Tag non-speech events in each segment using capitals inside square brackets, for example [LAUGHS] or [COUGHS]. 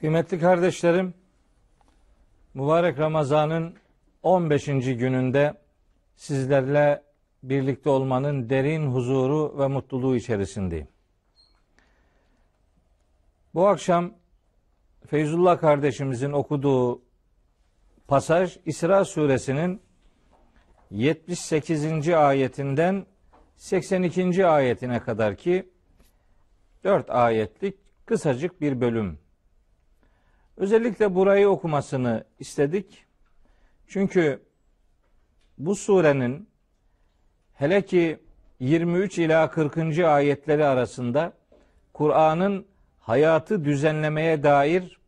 Kıymetli kardeşlerim, mübarek Ramazan'ın 15. gününde sizlerle birlikte olmanın derin huzuru ve mutluluğu içerisindeyim. Bu akşam Feyzullah kardeşimizin okuduğu pasaj İsra suresinin 78. ayetinden 82. ayetine kadar ki 4 ayetlik kısacık bir bölüm Özellikle burayı okumasını istedik. Çünkü bu surenin hele ki 23 ila 40. ayetleri arasında Kur'an'ın hayatı düzenlemeye dair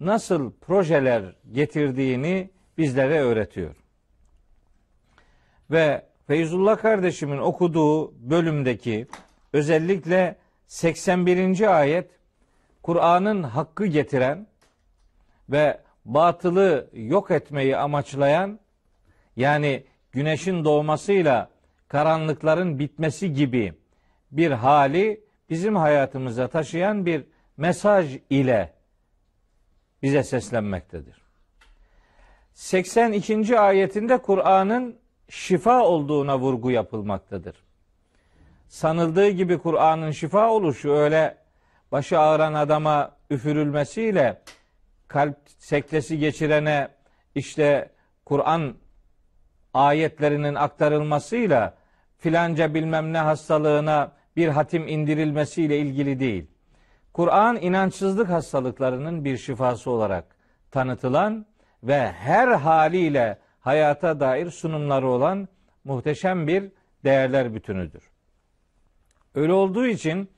nasıl projeler getirdiğini bizlere öğretiyor. Ve Feyzullah kardeşimin okuduğu bölümdeki özellikle 81. ayet Kur'an'ın hakkı getiren ve batılı yok etmeyi amaçlayan yani güneşin doğmasıyla karanlıkların bitmesi gibi bir hali bizim hayatımıza taşıyan bir mesaj ile bize seslenmektedir. 82. ayetinde Kur'an'ın şifa olduğuna vurgu yapılmaktadır. Sanıldığı gibi Kur'an'ın şifa oluşu öyle başı ağıran adama üfürülmesiyle kalp sektesi geçirene işte Kur'an ayetlerinin aktarılmasıyla filanca bilmem ne hastalığına bir hatim indirilmesiyle ilgili değil. Kur'an inançsızlık hastalıklarının bir şifası olarak tanıtılan ve her haliyle hayata dair sunumları olan muhteşem bir değerler bütünüdür. Öyle olduğu için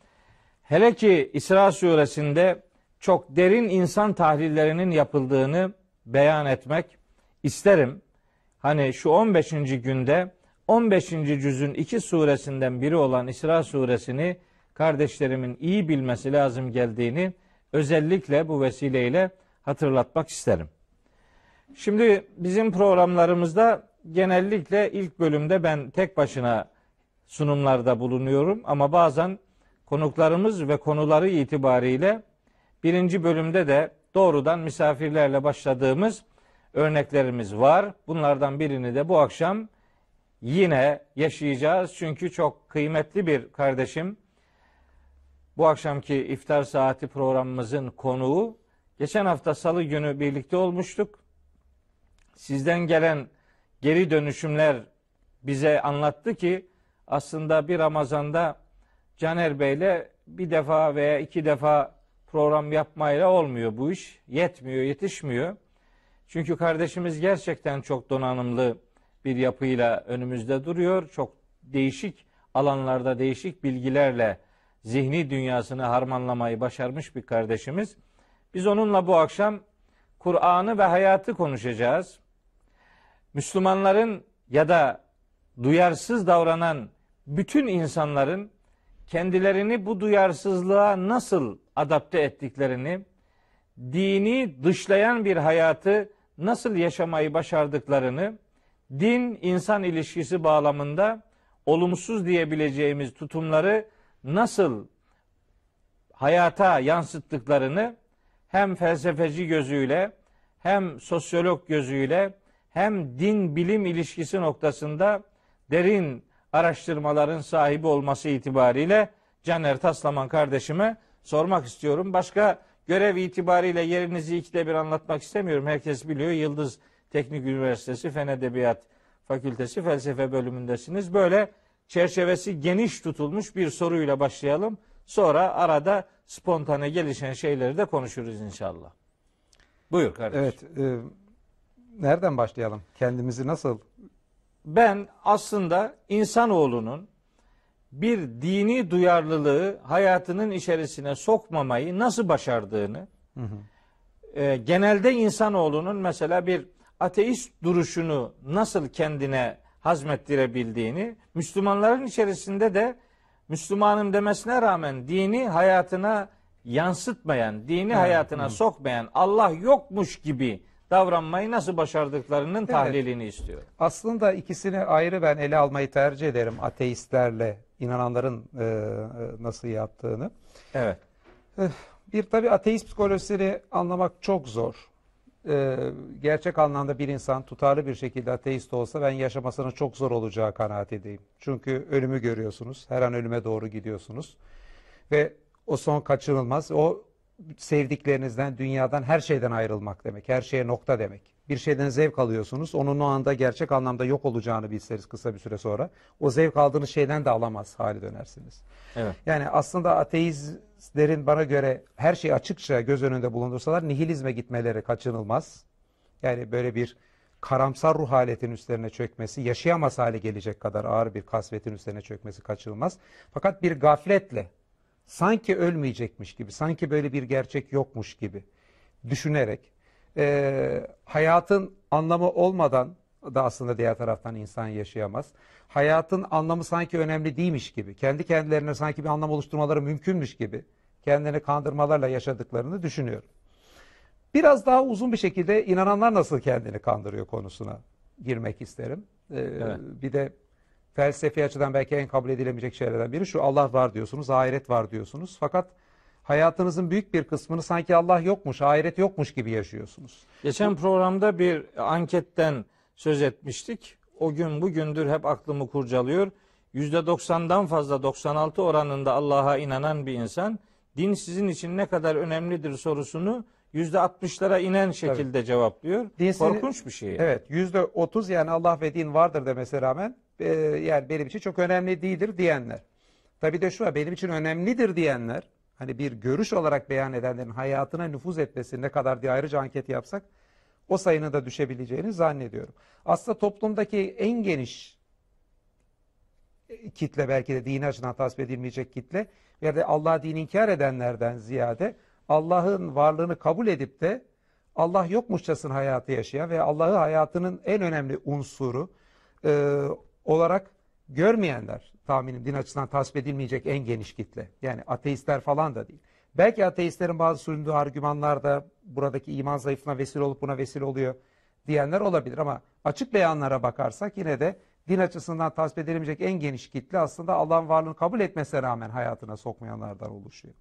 hele ki İsra suresinde çok derin insan tahlillerinin yapıldığını beyan etmek isterim. Hani şu 15. günde 15. cüzün iki suresinden biri olan İsra suresini kardeşlerimin iyi bilmesi lazım geldiğini özellikle bu vesileyle hatırlatmak isterim. Şimdi bizim programlarımızda genellikle ilk bölümde ben tek başına sunumlarda bulunuyorum ama bazen konuklarımız ve konuları itibariyle Birinci bölümde de doğrudan misafirlerle başladığımız örneklerimiz var. Bunlardan birini de bu akşam yine yaşayacağız. Çünkü çok kıymetli bir kardeşim. Bu akşamki iftar saati programımızın konuğu. Geçen hafta salı günü birlikte olmuştuk. Sizden gelen geri dönüşümler bize anlattı ki aslında bir Ramazan'da Caner Bey'le bir defa veya iki defa program yapmayla olmuyor bu iş. Yetmiyor, yetişmiyor. Çünkü kardeşimiz gerçekten çok donanımlı bir yapıyla önümüzde duruyor. Çok değişik alanlarda değişik bilgilerle zihni dünyasını harmanlamayı başarmış bir kardeşimiz. Biz onunla bu akşam Kur'an'ı ve hayatı konuşacağız. Müslümanların ya da duyarsız davranan bütün insanların kendilerini bu duyarsızlığa nasıl adapte ettiklerini, dini dışlayan bir hayatı nasıl yaşamayı başardıklarını, din insan ilişkisi bağlamında olumsuz diyebileceğimiz tutumları nasıl hayata yansıttıklarını hem felsefeci gözüyle hem sosyolog gözüyle hem din bilim ilişkisi noktasında derin araştırmaların sahibi olması itibariyle Caner Taslaman kardeşime sormak istiyorum. Başka görev itibariyle yerinizi ikide bir anlatmak istemiyorum. Herkes biliyor Yıldız Teknik Üniversitesi Fen Edebiyat Fakültesi Felsefe bölümündesiniz. Böyle çerçevesi geniş tutulmuş bir soruyla başlayalım. Sonra arada spontane gelişen şeyleri de konuşuruz inşallah. Buyur kardeşim. Evet. E, nereden başlayalım? Kendimizi nasıl? Ben aslında insanoğlunun bir dini duyarlılığı hayatının içerisine sokmamayı nasıl başardığını hı hı. E, genelde insanoğlunun mesela bir ateist duruşunu nasıl kendine hazmettirebildiğini Müslümanların içerisinde de Müslümanım demesine rağmen dini hayatına yansıtmayan, dini hı, hayatına hı. sokmayan, Allah yokmuş gibi davranmayı nasıl başardıklarının evet. tahlilini istiyor. Aslında ikisini ayrı ben ele almayı tercih ederim ateistlerle inananların e, e, nasıl yaptığını. Evet. Eh, bir tabi ateist psikolojisini anlamak çok zor. Ee, gerçek anlamda bir insan tutarlı bir şekilde ateist olsa ben yaşamasının çok zor olacağı kanaat edeyim. Çünkü ölümü görüyorsunuz. Her an ölüme doğru gidiyorsunuz. Ve o son kaçınılmaz. O sevdiklerinizden, dünyadan, her şeyden ayrılmak demek. Her şeye nokta demek bir şeyden zevk alıyorsunuz. Onun o anda gerçek anlamda yok olacağını bilseniz kısa bir süre sonra. O zevk aldığınız şeyden de alamaz hale dönersiniz. Evet. Yani aslında ateistlerin bana göre her şey açıkça göz önünde bulundursalar nihilizme gitmeleri kaçınılmaz. Yani böyle bir karamsar ruh haletinin üstlerine çökmesi, yaşayamaz hale gelecek kadar ağır bir kasvetin üstlerine çökmesi kaçınılmaz. Fakat bir gafletle, sanki ölmeyecekmiş gibi, sanki böyle bir gerçek yokmuş gibi düşünerek, e, hayatın anlamı olmadan da aslında diğer taraftan insan yaşayamaz. Hayatın anlamı sanki önemli değilmiş gibi, kendi kendilerine sanki bir anlam oluşturmaları mümkünmüş gibi kendini kandırmalarla yaşadıklarını düşünüyorum. Biraz daha uzun bir şekilde inananlar nasıl kendini kandırıyor konusuna girmek isterim. Ee, evet. Bir de felsefi açıdan belki en kabul edilemeyecek şeylerden biri şu Allah var diyorsunuz, ahiret var diyorsunuz. Fakat hayatınızın büyük bir kısmını sanki Allah yokmuş, ahiret yokmuş gibi yaşıyorsunuz. Geçen programda bir anketten söz etmiştik. O gün bugündür hep aklımı kurcalıyor. %90'dan fazla 96 oranında Allah'a inanan bir insan din sizin için ne kadar önemlidir sorusunu %60'lara inen şekilde Tabii. cevaplıyor. Dinsin, Korkunç bir şey. Evet %30 yani Allah ve din vardır demesine rağmen e, yani benim için çok önemli değildir diyenler. Tabii de şu var benim için önemlidir diyenler hani bir görüş olarak beyan edenlerin hayatına nüfuz etmesi ne kadar diye ayrıca anket yapsak o sayının da düşebileceğini zannediyorum. Aslında toplumdaki en geniş kitle belki de dini açısından tasvip edilmeyecek kitle ya da Allah'a dini inkar edenlerden ziyade Allah'ın varlığını kabul edip de Allah yokmuşçasına hayatı yaşayan ve Allah'ı hayatının en önemli unsuru e, olarak görmeyenler tahminim din açısından tasvip edilmeyecek en geniş kitle. Yani ateistler falan da değil. Belki ateistlerin bazı süründüğü argümanlar da buradaki iman zayıfına vesile olup buna vesile oluyor diyenler olabilir ama açık beyanlara bakarsak yine de din açısından tasvip edilemeyecek en geniş kitle aslında Allah'ın varlığını kabul etmesine rağmen hayatına sokmayanlardan oluşuyor.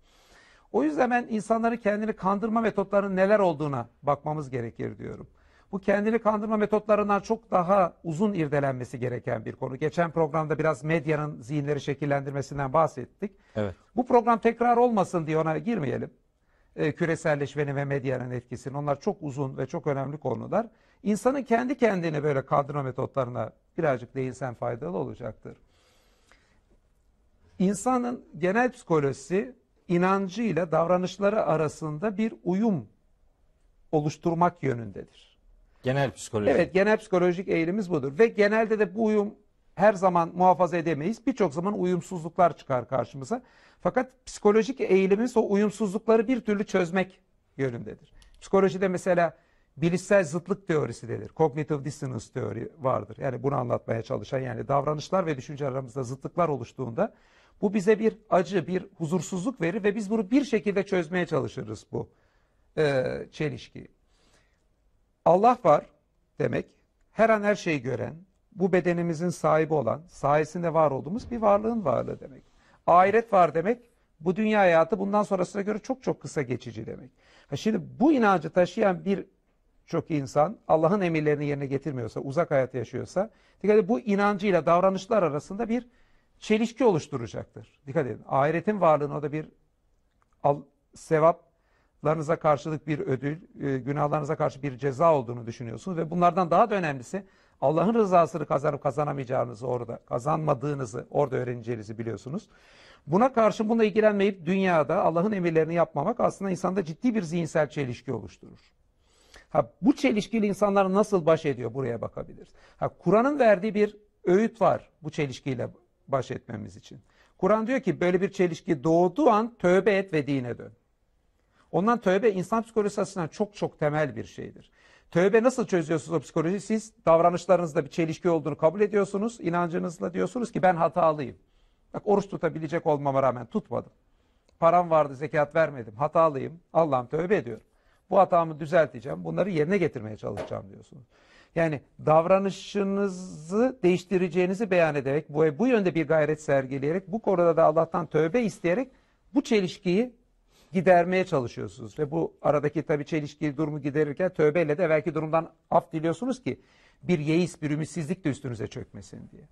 O yüzden ben insanları kendini kandırma metotlarının neler olduğuna bakmamız gerekir diyorum. Bu kendini kandırma metotlarından çok daha uzun irdelenmesi gereken bir konu. Geçen programda biraz medyanın zihinleri şekillendirmesinden bahsettik. Evet. Bu program tekrar olmasın diye ona girmeyelim. E, küreselleşmenin ve medyanın etkisini. Onlar çok uzun ve çok önemli konular. İnsanın kendi kendini böyle kandırma metotlarına birazcık değinsen faydalı olacaktır. İnsanın genel psikolojisi inancıyla davranışları arasında bir uyum oluşturmak yönündedir. Genel psikolojik. Evet genel psikolojik eğilimiz budur. Ve genelde de bu uyum her zaman muhafaza edemeyiz. Birçok zaman uyumsuzluklar çıkar karşımıza. Fakat psikolojik eğilimimiz o uyumsuzlukları bir türlü çözmek yönündedir. Psikolojide mesela bilişsel zıtlık teorisi denir. Cognitive dissonance teori vardır. Yani bunu anlatmaya çalışan yani davranışlar ve düşünce aramızda zıtlıklar oluştuğunda bu bize bir acı, bir huzursuzluk verir ve biz bunu bir şekilde çözmeye çalışırız bu e, çelişkiyi. Allah var demek her an her şeyi gören, bu bedenimizin sahibi olan, sayesinde var olduğumuz bir varlığın varlığı demek. Ahiret var demek, bu dünya hayatı bundan sonrasına göre çok çok kısa geçici demek. Ha şimdi bu inancı taşıyan bir çok insan Allah'ın emirlerini yerine getirmiyorsa, uzak hayat yaşıyorsa, dikkat edin bu inancıyla davranışlar arasında bir çelişki oluşturacaktır. Dikkat edin. Ahiretin varlığına da bir al, sevap günahlarınıza karşılık bir ödül, e, günahlarınıza karşı bir ceza olduğunu düşünüyorsunuz ve bunlardan daha da önemlisi Allah'ın rızasını kazanıp kazanamayacağınızı orada, kazanmadığınızı orada öğreneceğinizi biliyorsunuz. Buna karşı bununla ilgilenmeyip dünyada Allah'ın emirlerini yapmamak aslında insanda ciddi bir zihinsel çelişki oluşturur. Ha, bu çelişkili insanlar nasıl baş ediyor buraya bakabiliriz. Ha, Kur'an'ın verdiği bir öğüt var bu çelişkiyle baş etmemiz için. Kur'an diyor ki böyle bir çelişki doğduğu an tövbe et ve dine dön. Ondan tövbe insan psikolojisi açısından çok çok temel bir şeydir. Tövbe nasıl çözüyorsunuz o psikolojiyi? Siz davranışlarınızda bir çelişki olduğunu kabul ediyorsunuz. inancınızla diyorsunuz ki ben hatalıyım. Bak oruç tutabilecek olmama rağmen tutmadım. Param vardı zekat vermedim. Hatalıyım. Allah'ım tövbe ediyorum. Bu hatamı düzelteceğim. Bunları yerine getirmeye çalışacağım diyorsunuz. Yani davranışınızı değiştireceğinizi beyan ederek bu, bu yönde bir gayret sergileyerek bu konuda da Allah'tan tövbe isteyerek bu çelişkiyi gidermeye çalışıyorsunuz. Ve bu aradaki tabii çelişkili durumu giderirken tövbeyle de belki durumdan af diliyorsunuz ki bir yeis, bir ümitsizlik de üstünüze çökmesin diye.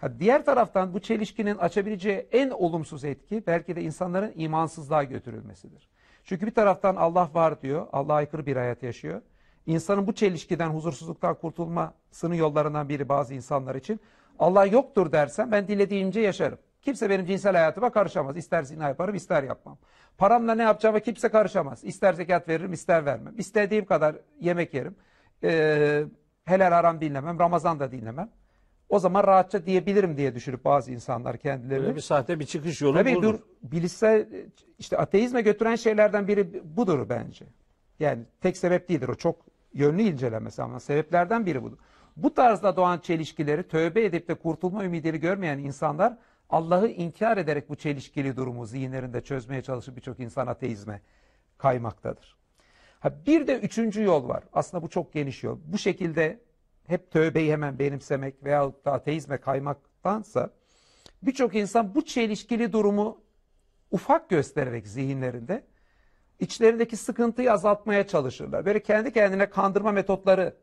Ha, diğer taraftan bu çelişkinin açabileceği en olumsuz etki belki de insanların imansızlığa götürülmesidir. Çünkü bir taraftan Allah var diyor, Allah'a aykırı bir hayat yaşıyor. İnsanın bu çelişkiden, huzursuzluktan kurtulmasının yollarından biri bazı insanlar için. Allah yoktur dersen ben dilediğimce yaşarım. Kimse benim cinsel hayatıma karışamaz. İster zina yaparım, ister yapmam. Paramla ne yapacağımı kimse karışamaz. İster zekat veririm, ister vermem. İstediğim kadar yemek yerim. Ee, helal haram dinlemem, Ramazan da dinlemem. O zaman rahatça diyebilirim diye düşünüp bazı insanlar kendilerini. Böyle bir sahte bir çıkış yolu Tabii bulur. Dur, bilirse işte ateizme götüren şeylerden biri budur bence. Yani tek sebep değildir o çok yönlü incelenmesi ama sebeplerden biri budur. Bu tarzda doğan çelişkileri tövbe edip de kurtulma ümidini görmeyen insanlar Allah'ı inkar ederek bu çelişkili durumu zihinlerinde çözmeye çalışıp birçok insan ateizme kaymaktadır. Ha, bir de üçüncü yol var. Aslında bu çok geniş yol. Bu şekilde hep tövbeyi hemen benimsemek veya da ateizme kaymaktansa birçok insan bu çelişkili durumu ufak göstererek zihinlerinde içlerindeki sıkıntıyı azaltmaya çalışırlar. Böyle kendi kendine kandırma metotları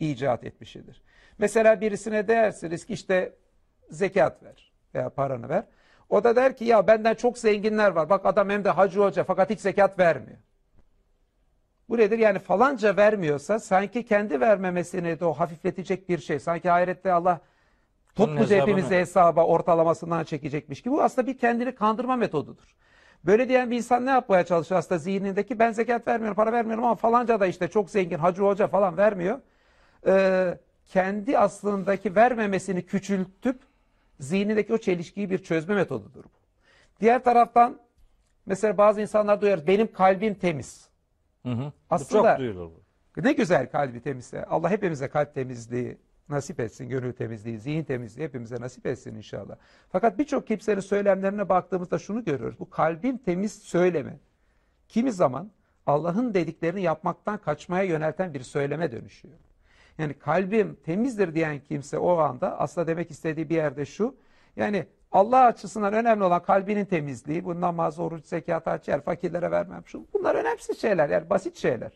icat etmişidir. Mesela birisine değersiniz ki işte zekat ver veya paranı ver. O da der ki ya benden çok zenginler var. Bak adam hem de hacı hoca fakat hiç zekat vermiyor. Bu nedir? Yani falanca vermiyorsa sanki kendi vermemesini de o hafifletecek bir şey. Sanki ahirette Allah topluca hepimizi hesaba ortalamasından çekecekmiş ki. Bu aslında bir kendini kandırma metodudur. Böyle diyen bir insan ne yapmaya çalışıyor aslında zihnindeki? Ben zekat vermiyorum, para vermiyorum ama falanca da işte çok zengin, hacı hoca falan vermiyor. Ee, kendi aslındaki vermemesini küçültüp zihnindeki o çelişkiyi bir çözme metodudur bu. Diğer taraftan mesela bazı insanlar duyar benim kalbim temiz. Hı hı. Aslında çok duyulur bu. Ne güzel kalbi temizse. Allah hepimize kalp temizliği nasip etsin. Gönül temizliği, zihin temizliği hepimize nasip etsin inşallah. Fakat birçok kimsenin söylemlerine baktığımızda şunu görüyoruz. Bu kalbim temiz söyleme. Kimi zaman Allah'ın dediklerini yapmaktan kaçmaya yönelten bir söyleme dönüşüyor. Yani kalbim temizdir diyen kimse o anda aslında demek istediği bir yerde şu. Yani Allah açısından önemli olan kalbinin temizliği. Bu namaz, oruç, zekat, haç, yer, fakirlere vermem. Şu, bunlar önemsiz şeyler yani basit şeyler.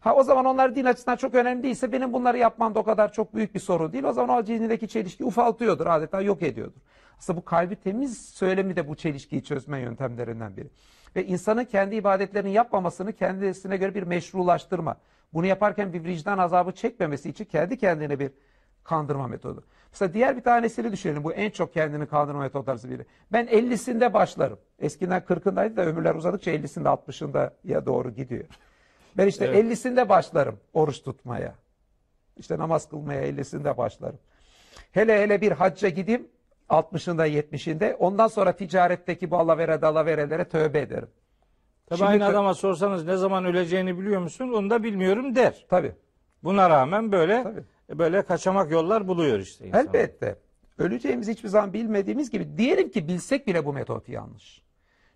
Ha o zaman onlar din açısından çok önemli değilse benim bunları yapmam da o kadar çok büyük bir sorun değil. O zaman o zihnindeki çelişki ufaltıyordur adeta yok ediyordur. Aslında bu kalbi temiz söylemi de bu çelişkiyi çözme yöntemlerinden biri. Ve insanın kendi ibadetlerini yapmamasını kendisine göre bir meşrulaştırma. Bunu yaparken bir vicdan azabı çekmemesi için kendi kendine bir kandırma metodu. Mesela diğer bir tanesini düşünelim. Bu en çok kendini kandırma metodlarından biri. Ben 50'sinde başlarım. Eskiden 40'ındaydı da ömürler uzadıkça 50'sinde 60'ında ya doğru gidiyor. Ben işte evet. 50'sinde başlarım oruç tutmaya. İşte namaz kılmaya 50'sinde başlarım. Hele hele bir hacca gideyim 60'ında 70'inde. Ondan sonra ticaretteki bu alaverede alaverelere tövbe ederim. Tabii Şimdi, aynı adama sorsanız ne zaman öleceğini biliyor musun? Onu da bilmiyorum der. Tabii. Buna rağmen böyle tabii. böyle kaçamak yollar buluyor işte insanlar. Elbette. Öleceğimizi hiçbir zaman bilmediğimiz gibi diyelim ki bilsek bile bu metot yanlış.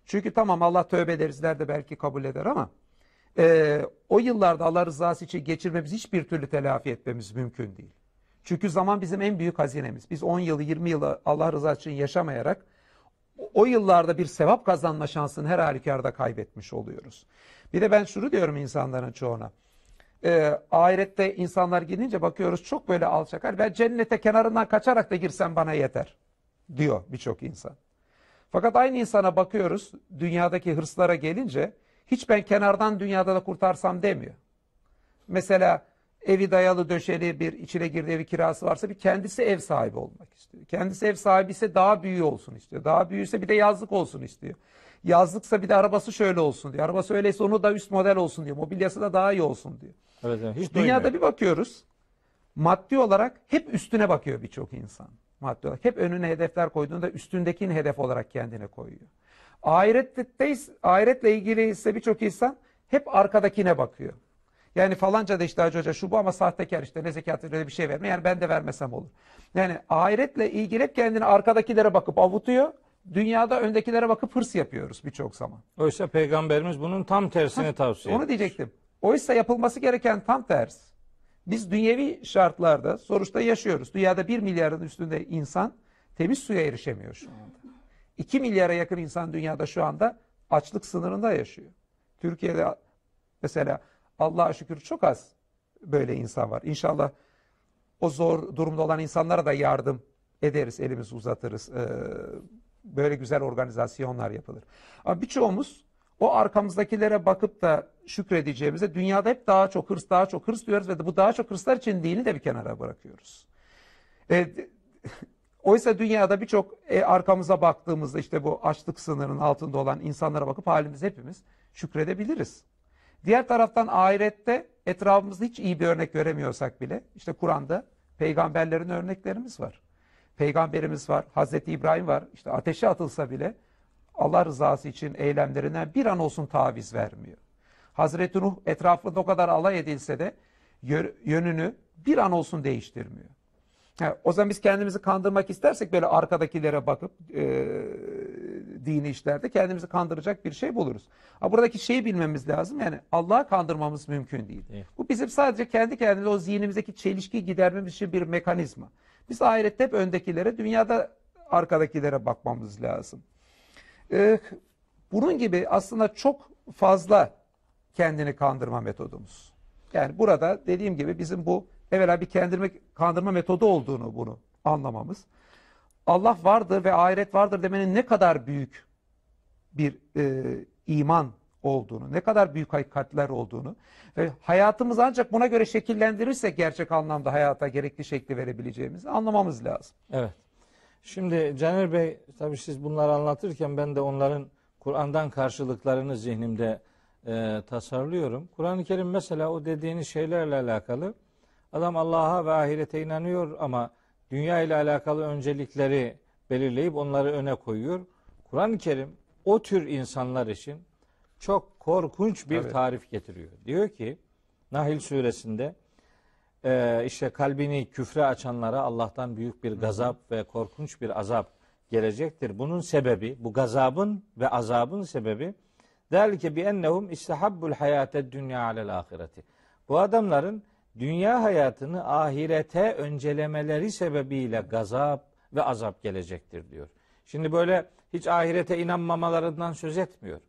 Çünkü tamam Allah tövbe ederiz der de belki kabul eder ama e, o yıllarda Allah rızası için geçirmemiz hiçbir türlü telafi etmemiz mümkün değil. Çünkü zaman bizim en büyük hazinemiz. Biz 10 yılı 20 yılı Allah rızası için yaşamayarak o yıllarda bir sevap kazanma şansını her halükarda kaybetmiş oluyoruz. Bir de ben şunu diyorum insanların çoğuna. E, ahirette insanlar gidince bakıyoruz çok böyle alçakar. Ben cennete kenarından kaçarak da girsem bana yeter diyor birçok insan. Fakat aynı insana bakıyoruz dünyadaki hırslara gelince hiç ben kenardan dünyada da kurtarsam demiyor. Mesela evi dayalı döşeli bir içine girdiği bir kirası varsa bir kendisi ev sahibi olmak istiyor. Kendisi ev sahibi ise daha büyüğü olsun istiyor. Daha büyüyse bir de yazlık olsun istiyor. Yazlıksa bir de arabası şöyle olsun diyor. Arabası öyleyse onu da üst model olsun diyor. Mobilyası da daha iyi olsun diyor. Evet, evet. Hiç Dünyada duymuyor. bir bakıyoruz. Maddi olarak hep üstüne bakıyor birçok insan. Maddi olarak hep önüne hedefler koyduğunda üstündekini hedef olarak kendine koyuyor. Ahirette, ahiretle ilgili ise birçok insan hep arkadakine bakıyor. Yani falanca da işte Hacı Hoca şu bu ama sahtekar işte ne zekatı öyle bir şey verme. Yani ben de vermesem olur. Yani ahiretle ilgili hep kendini arkadakilere bakıp avutuyor. Dünyada öndekilere bakıp hırs yapıyoruz birçok zaman. Oysa peygamberimiz bunun tam tersini ha, tavsiye Onu diyecektim. Oysa yapılması gereken tam ters. Biz dünyevi şartlarda sonuçta yaşıyoruz. Dünyada bir milyarın üstünde insan temiz suya erişemiyor şu anda. 2 milyara yakın insan dünyada şu anda açlık sınırında yaşıyor. Türkiye'de mesela Allah'a şükür çok az böyle insan var. İnşallah o zor durumda olan insanlara da yardım ederiz, elimizi uzatırız. Ee, böyle güzel organizasyonlar yapılır. Ama birçoğumuz o arkamızdakilere bakıp da şükredeceğimize dünyada hep daha çok hırs, daha çok hırs diyoruz ve bu daha çok hırslar için dini de bir kenara bırakıyoruz. E, [LAUGHS] oysa dünyada birçok e, arkamıza baktığımızda işte bu açlık sınırının altında olan insanlara bakıp halimiz hepimiz şükredebiliriz. Diğer taraftan ahirette etrafımızda hiç iyi bir örnek göremiyorsak bile işte Kur'an'da peygamberlerin örneklerimiz var. Peygamberimiz var, Hazreti İbrahim var. İşte ateşe atılsa bile Allah rızası için eylemlerinden bir an olsun taviz vermiyor. Hazreti Nuh etrafında o kadar alay edilse de yönünü bir an olsun değiştirmiyor. Ha, o zaman biz kendimizi kandırmak istersek böyle arkadakilere bakıp e, dini işlerde kendimizi kandıracak bir şey buluruz. Ama buradaki şeyi bilmemiz lazım. Yani Allah'ı kandırmamız mümkün değil. Evet. Bu bizim sadece kendi kendimize o zihnimizdeki çelişki gidermemiz için bir mekanizma. Biz ahirette hep öndekilere, dünyada arkadakilere bakmamız lazım. Ee, bunun gibi aslında çok fazla kendini kandırma metodumuz. Yani burada dediğim gibi bizim bu evvela bir kendini kandırma metodu olduğunu bunu anlamamız. Allah vardır ve ahiret vardır demenin ne kadar büyük bir e, iman olduğunu, ne kadar büyük hakikatler olduğunu ve hayatımız ancak buna göre şekillendirirse gerçek anlamda hayata gerekli şekli verebileceğimizi anlamamız lazım. Evet. Şimdi Caner Bey tabii siz bunları anlatırken ben de onların Kur'an'dan karşılıklarını zihnimde e, tasarlıyorum. Kur'an-ı Kerim mesela o dediğiniz şeylerle alakalı adam Allah'a ve ahirete inanıyor ama dünya ile alakalı öncelikleri belirleyip onları öne koyuyor. Kur'an-ı Kerim o tür insanlar için çok korkunç bir evet. tarif getiriyor. Diyor ki Nahil suresinde e, işte kalbini küfre açanlara Allah'tan büyük bir gazap ve korkunç bir azap gelecektir. Bunun sebebi, bu gazabın ve azabın sebebi der ki bi ennehum istahabbul hayate dünya alel ahireti. Bu adamların dünya hayatını ahirete öncelemeleri sebebiyle gazap ve azap gelecektir diyor. Şimdi böyle hiç ahirete inanmamalarından söz etmiyor.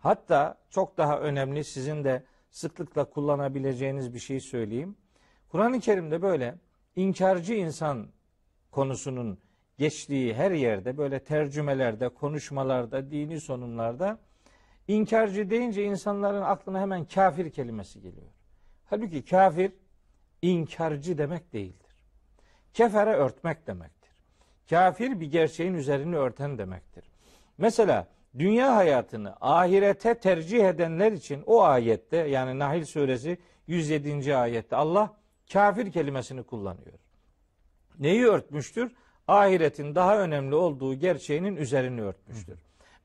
Hatta çok daha önemli sizin de sıklıkla kullanabileceğiniz bir şey söyleyeyim. Kur'an-ı Kerim'de böyle inkarcı insan konusunun geçtiği her yerde böyle tercümelerde, konuşmalarda, dini sonumlarda inkarcı deyince insanların aklına hemen kafir kelimesi geliyor. Halbuki kafir inkarcı demek değildir. Kefere örtmek demektir. Kafir bir gerçeğin üzerini örten demektir. Mesela dünya hayatını ahirete tercih edenler için o ayette yani Nahil suresi 107. ayette Allah kafir kelimesini kullanıyor. Neyi örtmüştür? Ahiretin daha önemli olduğu gerçeğinin üzerini örtmüştür.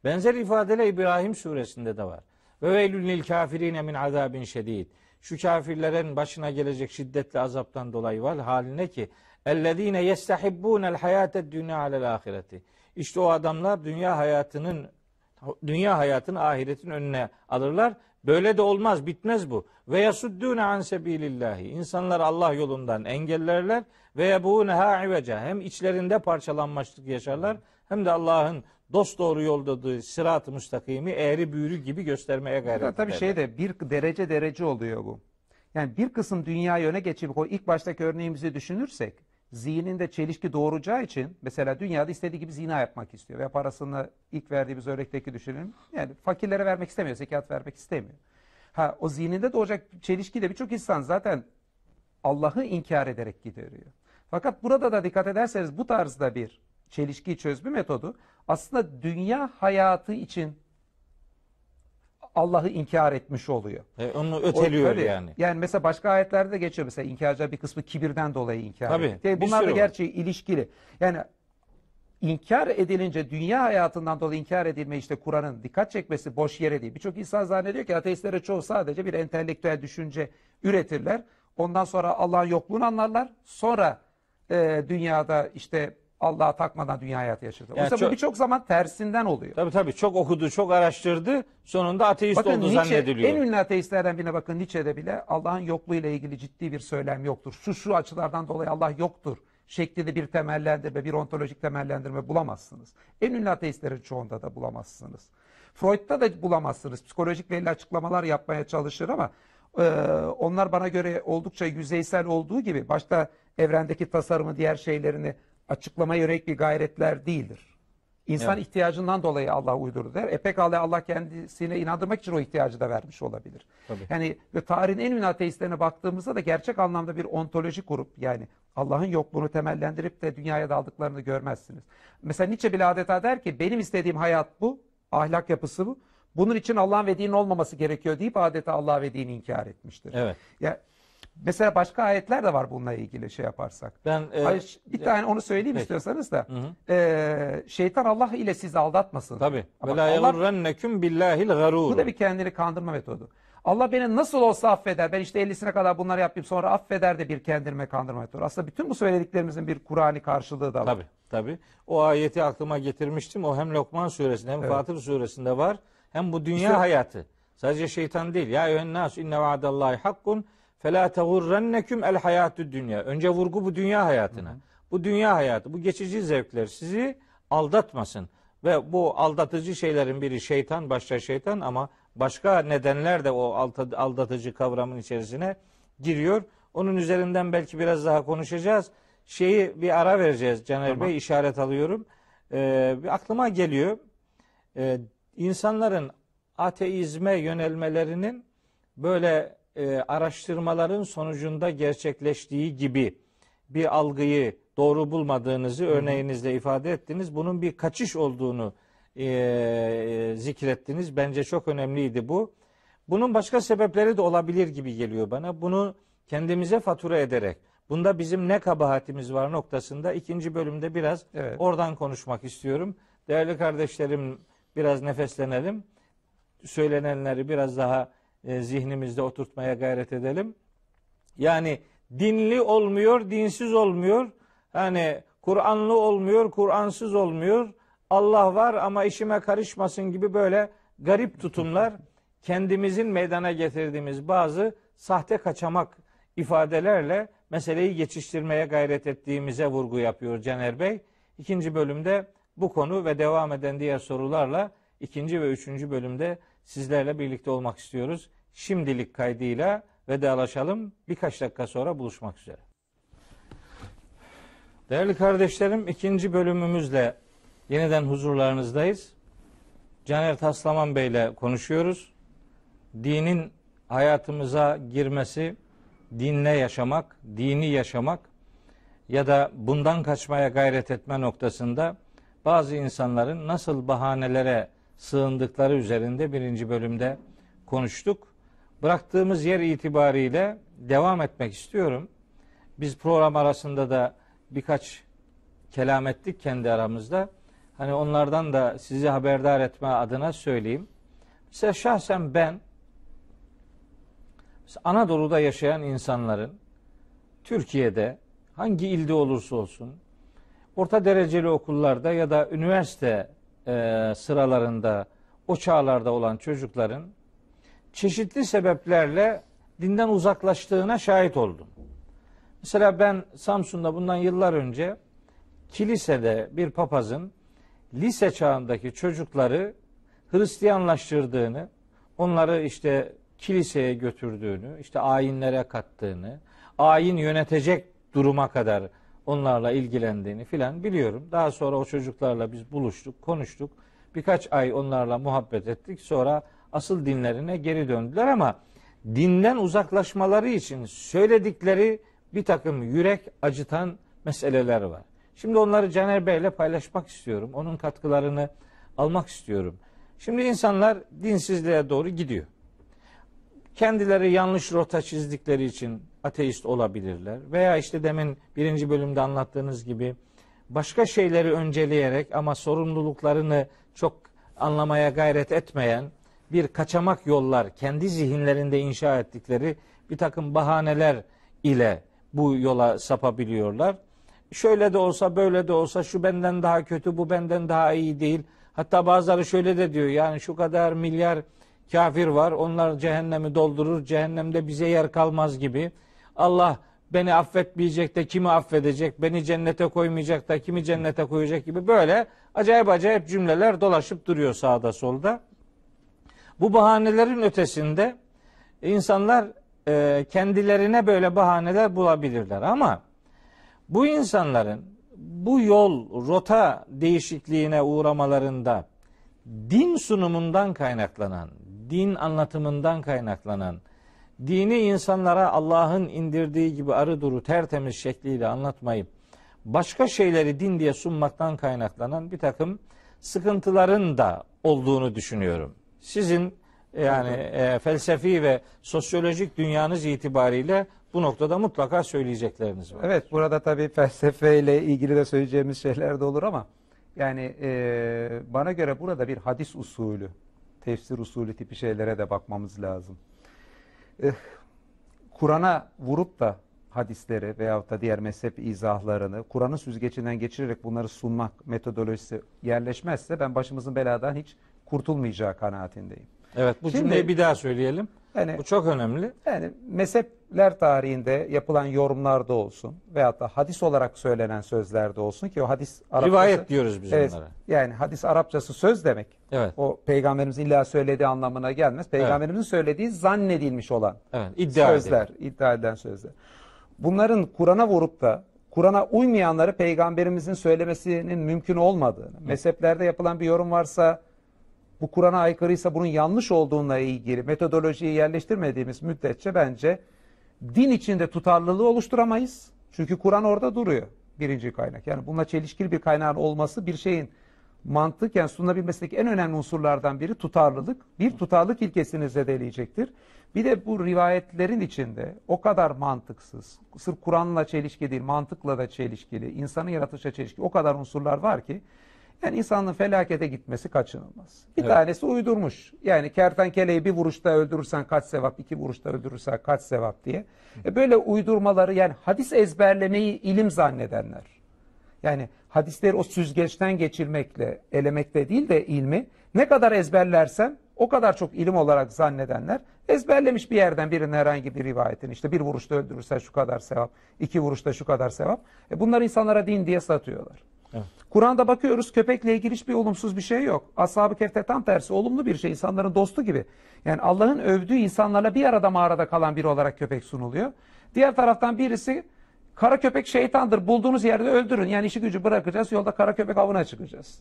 Benzer ifadeler İbrahim suresinde de var. Ve veylül lil kafirine min azabin şedid şu kafirlerin başına gelecek şiddetli azaptan dolayı var haline ki ellezine yestahibbunel hayate dünya alel ahireti. İşte o adamlar dünya hayatının dünya hayatını ahiretin önüne alırlar. Böyle de olmaz, bitmez bu. Ve yasuddune an sebilillahi. İnsanlar Allah yolundan engellerler ve yebune ha Hem içlerinde parçalanmışlık yaşarlar hem de Allah'ın dost doğru yoldadır sırat-ı müstakimi eğri büğrü gibi göstermeye gayret eder. Tabii şey de bir derece derece oluyor bu. Yani bir kısım dünya yöne geçip o ilk baştaki örneğimizi düşünürsek zihninde çelişki doğuracağı için mesela dünyada istediği gibi zina yapmak istiyor veya parasını ilk verdiğimiz örnekteki düşünelim. Yani fakirlere vermek istemiyor, zekat vermek istemiyor. Ha o zihninde doğacak çelişki de birçok insan zaten Allah'ı inkar ederek gideriyor. Fakat burada da dikkat ederseniz bu tarzda bir çelişki çözme metodu aslında dünya hayatı için Allah'ı inkar etmiş oluyor. E, onu öteliyor o, yani. Yani mesela başka ayetlerde de geçiyor mesela inkarcılar bir kısmı kibirden dolayı inkar tabii, ediyor. Yani bunlar da gerçi var. ilişkili. Yani inkar edilince dünya hayatından dolayı inkar edilme işte Kur'an'ın dikkat çekmesi boş yere değil. Birçok insan zannediyor ki ateistlere çoğu sadece bir entelektüel düşünce üretirler. Ondan sonra Allah'ın yokluğunu anlarlar. Sonra e, dünyada işte Allah'a takmadan dünya hayatı yaşadı. Yani Oysa çok- bu birçok zaman tersinden oluyor. Tabii tabii çok okudu, çok araştırdı. Sonunda ateist Bakın olduğu Nietzsche, zannediliyor. en ünlü ateistlerden birine bakın Nietzsche'de bile Allah'ın yokluğu ile ilgili ciddi bir söylem yoktur. Şu şu açılardan dolayı Allah yoktur şeklinde bir temellendirme, bir ontolojik temellendirme bulamazsınız. En ünlü ateistlerin çoğunda da bulamazsınız. Freud'da da bulamazsınız. Psikolojik belli açıklamalar yapmaya çalışır ama e, onlar bana göre oldukça yüzeysel olduğu gibi başta evrendeki tasarımı diğer şeylerini açıklama yönelik bir gayretler değildir. İnsan evet. ihtiyacından dolayı Allah uydurdu der. E pekala Allah kendisine inandırmak için o ihtiyacı da vermiş olabilir. Tabii. Yani ve tarihin en ünlü ateistlerine baktığımızda da gerçek anlamda bir ontoloji grup, yani Allah'ın yokluğunu temellendirip de dünyaya daldıklarını görmezsiniz. Mesela Nietzsche bile adeta der ki benim istediğim hayat bu, ahlak yapısı bu. Bunun için Allah'ın ve dinin olmaması gerekiyor deyip adeta Allah ve dini inkar etmiştir. Evet. Ya, Mesela başka ayetler de var bununla ilgili şey yaparsak. Ben e, Hayır, bir e, tane onu söyleyeyim peki. istiyorsanız da. Hı hı. E, şeytan Allah ile sizi aldatmasın. Tabi. Vela yagurrenneküm billahil garur. Bu da bir kendini kandırma metodu. Allah beni nasıl olsa affeder. Ben işte 50'sine kadar bunları yapayım sonra affeder de bir kendime kandırma metodu. Aslında bütün bu söylediklerimizin bir Kur'an'ı karşılığı da var. Tabi. Tabi. O ayeti aklıma getirmiştim. O hem Lokman suresinde hem evet. Fatır suresinde var. Hem bu dünya işte, hayatı. Sadece şeytan değil. Ya eyyühen nas inne vaadallahi hakkun فَلَا تَغُرَّنَّكُمْ el hayatü dünya. Önce vurgu bu dünya hayatına. Hı hı. Bu dünya hayatı, bu geçici zevkler sizi aldatmasın. Ve bu aldatıcı şeylerin biri şeytan, başta şeytan ama başka nedenler de o aldatıcı kavramın içerisine giriyor. Onun üzerinden belki biraz daha konuşacağız. Şeyi bir ara vereceğiz Caner tamam. Bey, işaret alıyorum. Ee, aklıma geliyor. Ee, insanların ateizme yönelmelerinin böyle e, araştırmaların sonucunda gerçekleştiği gibi bir algıyı doğru bulmadığınızı örneğinizle ifade ettiniz. Bunun bir kaçış olduğunu e, e, zikrettiniz. Bence çok önemliydi bu. Bunun başka sebepleri de olabilir gibi geliyor bana. Bunu kendimize fatura ederek, bunda bizim ne kabahatimiz var noktasında ikinci bölümde biraz evet. oradan konuşmak istiyorum. Değerli kardeşlerim biraz nefeslenelim. Söylenenleri biraz daha e, zihnimizde oturtmaya gayret edelim. Yani dinli olmuyor, dinsiz olmuyor. Yani Kur'anlı olmuyor, Kur'ansız olmuyor. Allah var ama işime karışmasın gibi böyle garip tutumlar kendimizin meydana getirdiğimiz bazı sahte kaçamak ifadelerle meseleyi geçiştirmeye gayret ettiğimize vurgu yapıyor Cener Bey. İkinci bölümde bu konu ve devam eden diğer sorularla ikinci ve üçüncü bölümde sizlerle birlikte olmak istiyoruz. Şimdilik kaydıyla vedalaşalım. Birkaç dakika sonra buluşmak üzere. Değerli kardeşlerim ikinci bölümümüzle yeniden huzurlarınızdayız. Caner Taslaman Bey ile konuşuyoruz. Dinin hayatımıza girmesi, dinle yaşamak, dini yaşamak ya da bundan kaçmaya gayret etme noktasında bazı insanların nasıl bahanelere sığındıkları üzerinde birinci bölümde konuştuk. Bıraktığımız yer itibariyle devam etmek istiyorum. Biz program arasında da birkaç kelam ettik kendi aramızda. Hani onlardan da sizi haberdar etme adına söyleyeyim. Mesela şahsen ben Anadolu'da yaşayan insanların Türkiye'de hangi ilde olursa olsun orta dereceli okullarda ya da üniversite e, sıralarında o çağlarda olan çocukların çeşitli sebeplerle dinden uzaklaştığına şahit oldum. Mesela ben Samsun'da bundan yıllar önce kilisede bir papazın lise çağındaki çocukları Hristiyanlaştırdığını, onları işte kiliseye götürdüğünü, işte ayinlere kattığını, ayin yönetecek duruma kadar onlarla ilgilendiğini filan biliyorum. Daha sonra o çocuklarla biz buluştuk, konuştuk. Birkaç ay onlarla muhabbet ettik. Sonra asıl dinlerine geri döndüler ama dinden uzaklaşmaları için söyledikleri bir takım yürek acıtan meseleler var. Şimdi onları Caner Bey'le paylaşmak istiyorum. Onun katkılarını almak istiyorum. Şimdi insanlar dinsizliğe doğru gidiyor kendileri yanlış rota çizdikleri için ateist olabilirler. Veya işte demin birinci bölümde anlattığınız gibi başka şeyleri önceleyerek ama sorumluluklarını çok anlamaya gayret etmeyen bir kaçamak yollar kendi zihinlerinde inşa ettikleri bir takım bahaneler ile bu yola sapabiliyorlar. Şöyle de olsa böyle de olsa şu benden daha kötü bu benden daha iyi değil. Hatta bazıları şöyle de diyor yani şu kadar milyar kafir var. Onlar cehennemi doldurur. Cehennemde bize yer kalmaz gibi. Allah beni affetmeyecek de kimi affedecek, beni cennete koymayacak da kimi cennete koyacak gibi böyle acayip acayip cümleler dolaşıp duruyor sağda solda. Bu bahanelerin ötesinde insanlar e, kendilerine böyle bahaneler bulabilirler ama bu insanların bu yol rota değişikliğine uğramalarında din sunumundan kaynaklanan, din anlatımından kaynaklanan, dini insanlara Allah'ın indirdiği gibi arı duru tertemiz şekliyle anlatmayıp başka şeyleri din diye sunmaktan kaynaklanan bir takım sıkıntıların da olduğunu düşünüyorum. Sizin e, yani e, felsefi ve sosyolojik dünyanız itibariyle bu noktada mutlaka söyleyecekleriniz var. Evet burada tabii felsefeyle ilgili de söyleyeceğimiz şeyler de olur ama yani e, bana göre burada bir hadis usulü tefsir usulü tipi şeylere de bakmamız lazım. Eh, Kur'an'a vurup da hadisleri veyahut da diğer mezhep izahlarını Kur'an'ın süzgecinden geçirerek bunları sunmak metodolojisi yerleşmezse ben başımızın beladan hiç kurtulmayacağı kanaatindeyim. Evet bu Şimdi, cümleyi bir daha söyleyelim. Yani, bu çok önemli. Yani mezhep ler tarihinde yapılan yorumlarda olsun veyahut da hadis olarak söylenen sözlerde olsun ki o hadis Arapçası, rivayet diyoruz biz evet, onlara. Yani hadis Arapçası söz demek. Evet. O Peygamberimizin illa söylediği anlamına gelmez. Peygamberimizin evet. söylediği zannedilmiş olan evet, iddia sözler, edilen. iddia edilen sözler. Bunların Kur'an'a vurup da Kur'an'a uymayanları peygamberimizin söylemesinin mümkün olmadığını, Hı. mezheplerde yapılan bir yorum varsa bu Kur'an'a aykırıysa bunun yanlış olduğuna ilgili metodolojiyi yerleştirmediğimiz müddetçe bence din içinde tutarlılığı oluşturamayız. Çünkü Kur'an orada duruyor. Birinci kaynak. Yani bununla çelişkili bir kaynağın olması bir şeyin mantıken yani sunulabilmesindeki en önemli unsurlardan biri tutarlılık. Bir tutarlılık ilkesini zedeleyecektir. Bir de bu rivayetlerin içinde o kadar mantıksız, sırf Kur'an'la çelişki değil, mantıkla da çelişkili, insanın yaratışa çelişki o kadar unsurlar var ki yani insanın felakete gitmesi kaçınılmaz. Bir evet. tanesi uydurmuş. Yani kertenkeleyi bir vuruşta öldürürsen kaç sevap, iki vuruşta öldürürsen kaç sevap diye. E böyle uydurmaları yani hadis ezberlemeyi ilim zannedenler. Yani hadisleri o süzgeçten geçirmekle, elemekle değil de ilmi ne kadar ezberlersen o kadar çok ilim olarak zannedenler ezberlemiş bir yerden birinin herhangi bir rivayetin işte bir vuruşta öldürürsen şu kadar sevap, iki vuruşta şu kadar sevap. E bunları insanlara din diye satıyorlar. Evet. Kur'an'da bakıyoruz köpekle ilgili hiçbir olumsuz bir şey yok. Ashab-ı Kehf'te tam tersi olumlu bir şey. insanların dostu gibi. Yani Allah'ın övdüğü insanlarla bir arada mağarada kalan biri olarak köpek sunuluyor. Diğer taraftan birisi kara köpek şeytandır bulduğunuz yerde öldürün. Yani işi gücü bırakacağız yolda kara köpek avına çıkacağız.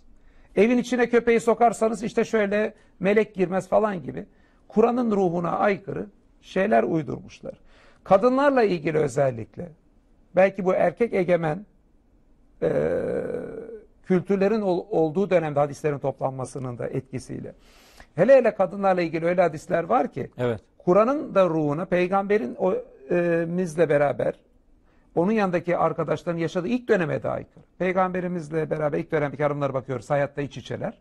Evin içine köpeği sokarsanız işte şöyle melek girmez falan gibi. Kur'an'ın ruhuna aykırı şeyler uydurmuşlar. Kadınlarla ilgili özellikle belki bu erkek egemen e, kültürlerin olduğu dönemde hadislerin toplanmasının da etkisiyle. Hele hele kadınlarla ilgili öyle hadisler var ki evet. Kur'an'ın da ruhunu peygamberin o, e, mizle beraber onun yanındaki arkadaşların yaşadığı ilk döneme de Peygamberimizle beraber ilk dönemdeki hanımlara bakıyoruz hayatta iç içeler.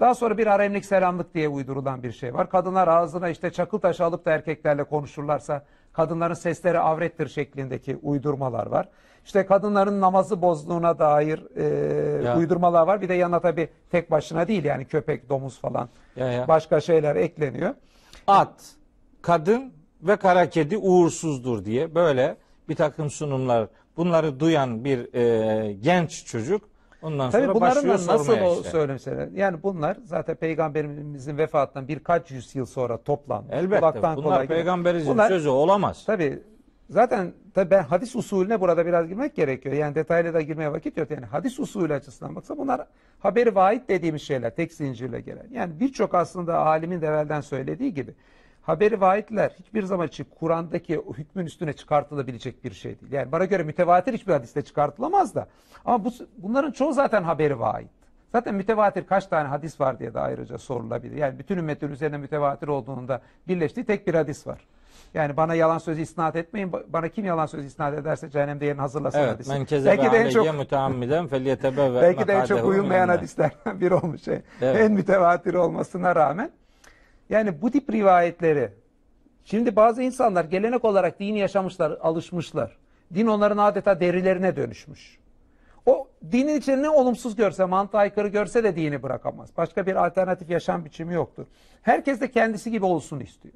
Daha sonra bir haremlik selamlık diye uydurulan bir şey var. Kadınlar ağzına işte çakıl taşı alıp da erkeklerle konuşurlarsa kadınların sesleri avrettir şeklindeki uydurmalar var. İşte kadınların namazı bozduğuna dair e, ya. uydurmalar var. Bir de yana tabi tek başına değil yani köpek, domuz falan ya ya. başka şeyler ekleniyor. At, kadın ve kara kedi uğursuzdur diye böyle bir takım sunumlar bunları duyan bir e, genç çocuk Ondan Tabii sonra bunların da nasıl o işte. söylemseler. Yani bunlar zaten peygamberimizin vefatından birkaç yıl sonra toplanmış. Elbette. Kulaktan bunlar kolay peygamberimizin bunlar, sözü olamaz. Tabii zaten tabii ben hadis usulüne burada biraz girmek gerekiyor. Yani detaylı da girmeye vakit yok. Yani hadis usulü açısından baksa bunlar haberi vahit dediğimiz şeyler tek zincirle gelen. Yani birçok aslında alimin de evvelden söylediği gibi haberi vaatler hiçbir zaman için Kur'an'daki hükmün üstüne çıkartılabilecek bir şey değil. Yani bana göre mütevatir hiçbir hadiste çıkartılamaz da. Ama bu, bunların çoğu zaten haberi vaat Zaten mütevatir kaç tane hadis var diye de ayrıca sorulabilir. Yani bütün ümmetin üzerine mütevatir olduğunda birleştiği tek bir hadis var. Yani bana yalan sözü isnat etmeyin. Bana kim yalan sözü isnat ederse cehennemde yerini hazırlasın evet, hadisi. Belki de en çok müteammiden felyetebe [LAUGHS] Belki de en çok uyulmayan hadislerden biri olmuş. Şey. Evet. En mütevatir olmasına rağmen yani bu tip rivayetleri şimdi bazı insanlar gelenek olarak dini yaşamışlar, alışmışlar. Din onların adeta derilerine dönüşmüş. O dinin içinde ne olumsuz görse, mantığa aykırı görse de dini bırakamaz. Başka bir alternatif yaşam biçimi yoktur. Herkes de kendisi gibi olsun istiyor.